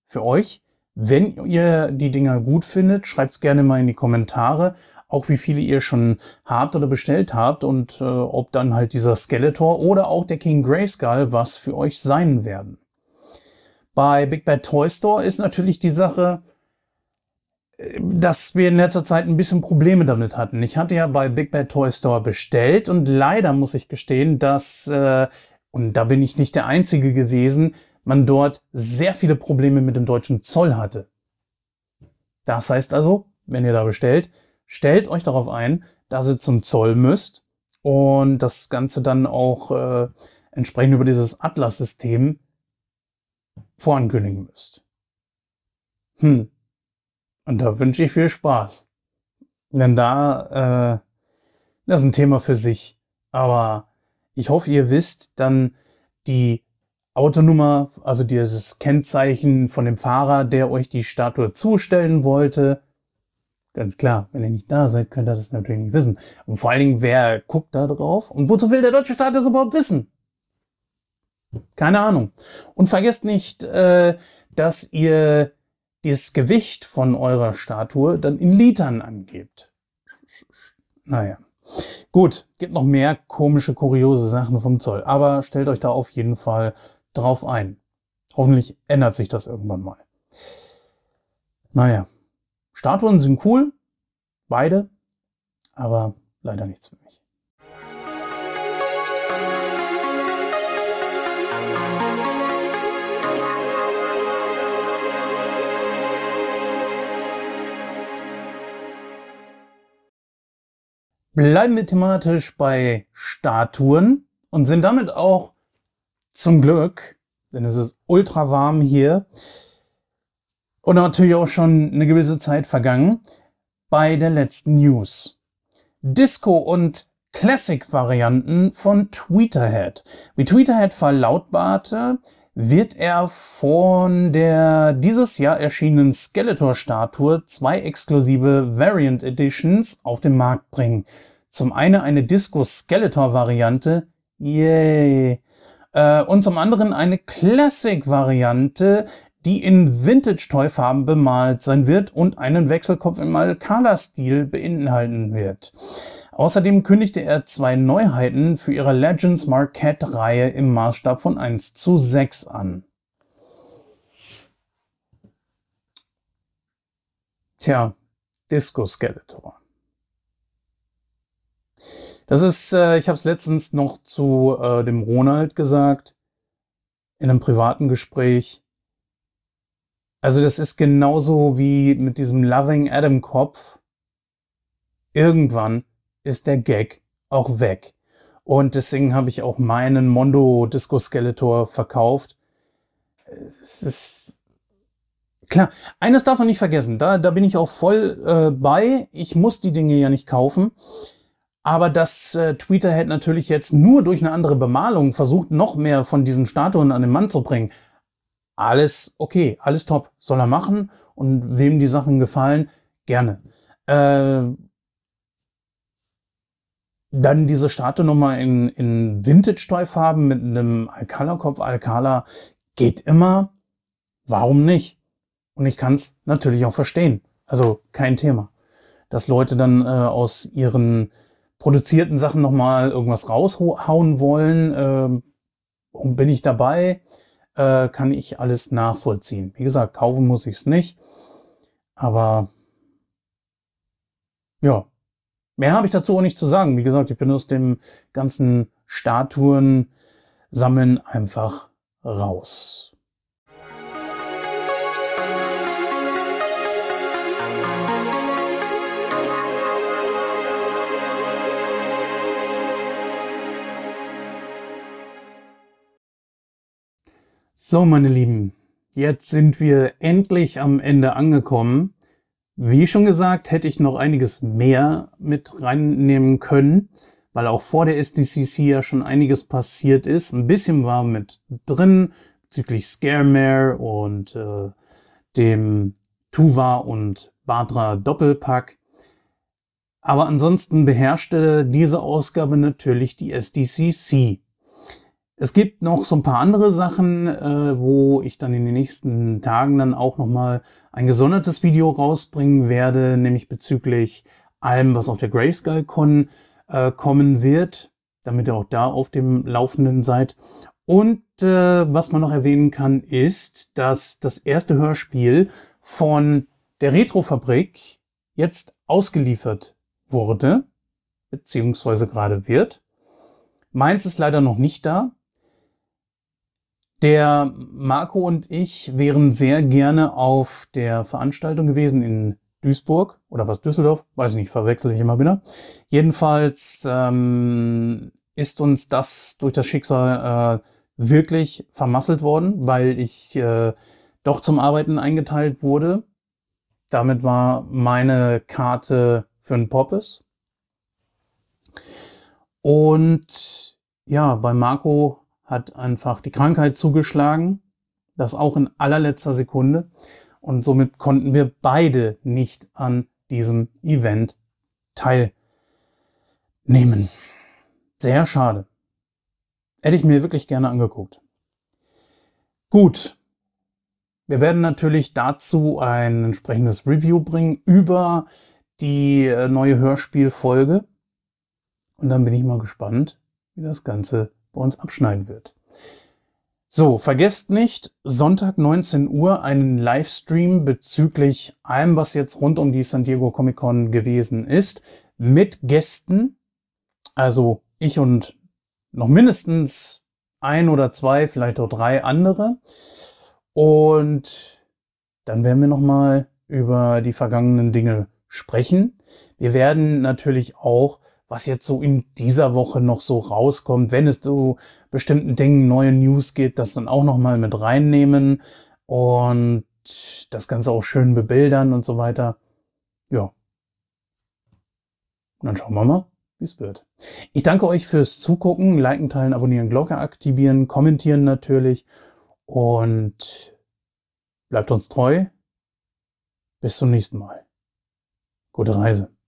für euch, wenn ihr die Dinger gut findet, schreibt es gerne mal in die Kommentare, auch wie viele ihr schon habt oder bestellt habt und äh, ob dann halt dieser Skeletor oder auch der King Grayskull was für euch sein werden. Bei Big Bad Toy Store ist natürlich die Sache, äh, dass wir in letzter Zeit ein bisschen Probleme damit hatten. Ich hatte ja bei Big Bad Toy Store bestellt und leider muss ich gestehen, dass, äh, und da bin ich nicht der Einzige gewesen, man dort sehr viele Probleme mit dem deutschen Zoll hatte. Das heißt also, wenn ihr da bestellt, stellt euch darauf ein, dass ihr zum Zoll müsst und das Ganze dann auch äh, entsprechend über dieses Atlas-System vorankündigen müsst. Hm. Und da wünsche ich viel Spaß. Denn da, äh, das ist ein Thema für sich. Aber ich hoffe, ihr wisst dann die Autonummer, also dieses Kennzeichen von dem Fahrer, der euch die Statue zustellen wollte. Ganz klar, wenn ihr nicht da seid, könnt ihr das natürlich nicht wissen. Und vor allen Dingen, wer guckt da drauf? Und wozu will der deutsche Staat das überhaupt wissen? Keine Ahnung. Und vergesst nicht, äh, dass ihr das Gewicht von eurer Statue dann in Litern angebt. Naja. Gut, gibt noch mehr komische, kuriose Sachen vom Zoll, aber stellt euch da auf jeden Fall drauf ein. Hoffentlich ändert sich das irgendwann mal. Naja, Statuen sind cool, beide, aber leider nichts für mich. Bleiben wir thematisch bei Statuen und sind damit auch zum Glück, denn es ist ultra warm hier und natürlich auch schon eine gewisse Zeit vergangen, bei der letzten News. Disco und Classic-Varianten von Tweeterhead. Wie Tweeterhead verlautbarte, wird er von der dieses Jahr erschienenen Skeletor-Statue zwei exklusive Variant Editions auf den Markt bringen. Zum einen eine Disco-Skeletor-Variante, yay, äh, und zum anderen eine Classic-Variante, die in vintage toy farben bemalt sein wird und einen Wechselkopf im Alcala-Stil beinhalten wird. Außerdem kündigte er zwei Neuheiten für ihre Legends Marquette-Reihe im Maßstab von 1 zu 6 an. Tja, Disco Skeletor. Das ist, äh, ich habe es letztens noch zu äh, dem Ronald gesagt, in einem privaten Gespräch. Also das ist genauso wie mit diesem Loving Adam Kopf. Irgendwann ist der Gag auch weg. Und deswegen habe ich auch meinen Mondo Disco Skeletor verkauft. Es ist klar. Eines darf man nicht vergessen. Da, da bin ich auch voll äh, bei. Ich muss die Dinge ja nicht kaufen. Aber das äh, Tweeterhead natürlich jetzt nur durch eine andere Bemalung versucht, noch mehr von diesen Statuen an den Mann zu bringen. Alles okay, alles top. Soll er machen. Und wem die Sachen gefallen, gerne. Äh, dann diese Startenummer in, in Vintage-Steufarben mit einem Alcala-Kopf, Alcala geht immer. Warum nicht? Und ich kann es natürlich auch verstehen. Also kein Thema. Dass Leute dann äh, aus ihren produzierten Sachen nochmal irgendwas raushauen wollen, äh, bin ich dabei, äh, kann ich alles nachvollziehen. Wie gesagt, kaufen muss ich es nicht. Aber ja, Mehr habe ich dazu auch nicht zu sagen. Wie gesagt, ich bin aus dem ganzen Statuen sammeln einfach raus. So, meine Lieben, jetzt sind wir endlich am Ende angekommen. Wie schon gesagt, hätte ich noch einiges mehr mit reinnehmen können, weil auch vor der SDCC ja schon einiges passiert ist. Ein bisschen war mit drin bezüglich Scaremare und äh, dem Tuva und Badra Doppelpack. Aber ansonsten beherrschte diese Ausgabe natürlich die SDCC. Es gibt noch so ein paar andere Sachen, äh, wo ich dann in den nächsten Tagen dann auch nochmal ein gesondertes Video rausbringen werde, nämlich bezüglich allem, was auf der Grayscale-Con äh, kommen wird, damit ihr auch da auf dem Laufenden seid. Und äh, was man noch erwähnen kann, ist, dass das erste Hörspiel von der Retrofabrik jetzt ausgeliefert wurde, beziehungsweise gerade wird. Meins ist leider noch nicht da. Der Marco und ich wären sehr gerne auf der Veranstaltung gewesen in Duisburg oder was Düsseldorf, weiß ich nicht, verwechsel ich immer wieder. Jedenfalls ähm, ist uns das durch das Schicksal äh, wirklich vermasselt worden, weil ich äh, doch zum Arbeiten eingeteilt wurde. Damit war meine Karte für ein Poppes. Und ja, bei Marco hat einfach die Krankheit zugeschlagen, das auch in allerletzter Sekunde. Und somit konnten wir beide nicht an diesem Event teilnehmen. Sehr schade. Hätte ich mir wirklich gerne angeguckt. Gut. Wir werden natürlich dazu ein entsprechendes Review bringen über die äh, neue Hörspielfolge. Und dann bin ich mal gespannt, wie das Ganze bei uns abschneiden wird. So, vergesst nicht, Sonntag 19 Uhr einen Livestream bezüglich allem, was jetzt rund um die San Diego Comic Con gewesen ist, mit Gästen. Also ich und noch mindestens ein oder zwei, vielleicht auch drei andere. Und dann werden wir nochmal über die vergangenen Dinge sprechen. Wir werden natürlich auch was jetzt so in dieser Woche noch so rauskommt. Wenn es zu bestimmten Dingen neue News gibt, das dann auch nochmal mit reinnehmen und das Ganze auch schön bebildern und so weiter. Ja. Und dann schauen wir mal, wie es wird. Ich danke euch fürs Zugucken, liken, teilen, abonnieren, Glocke aktivieren, kommentieren natürlich und bleibt uns treu. Bis zum nächsten Mal. Gute Reise.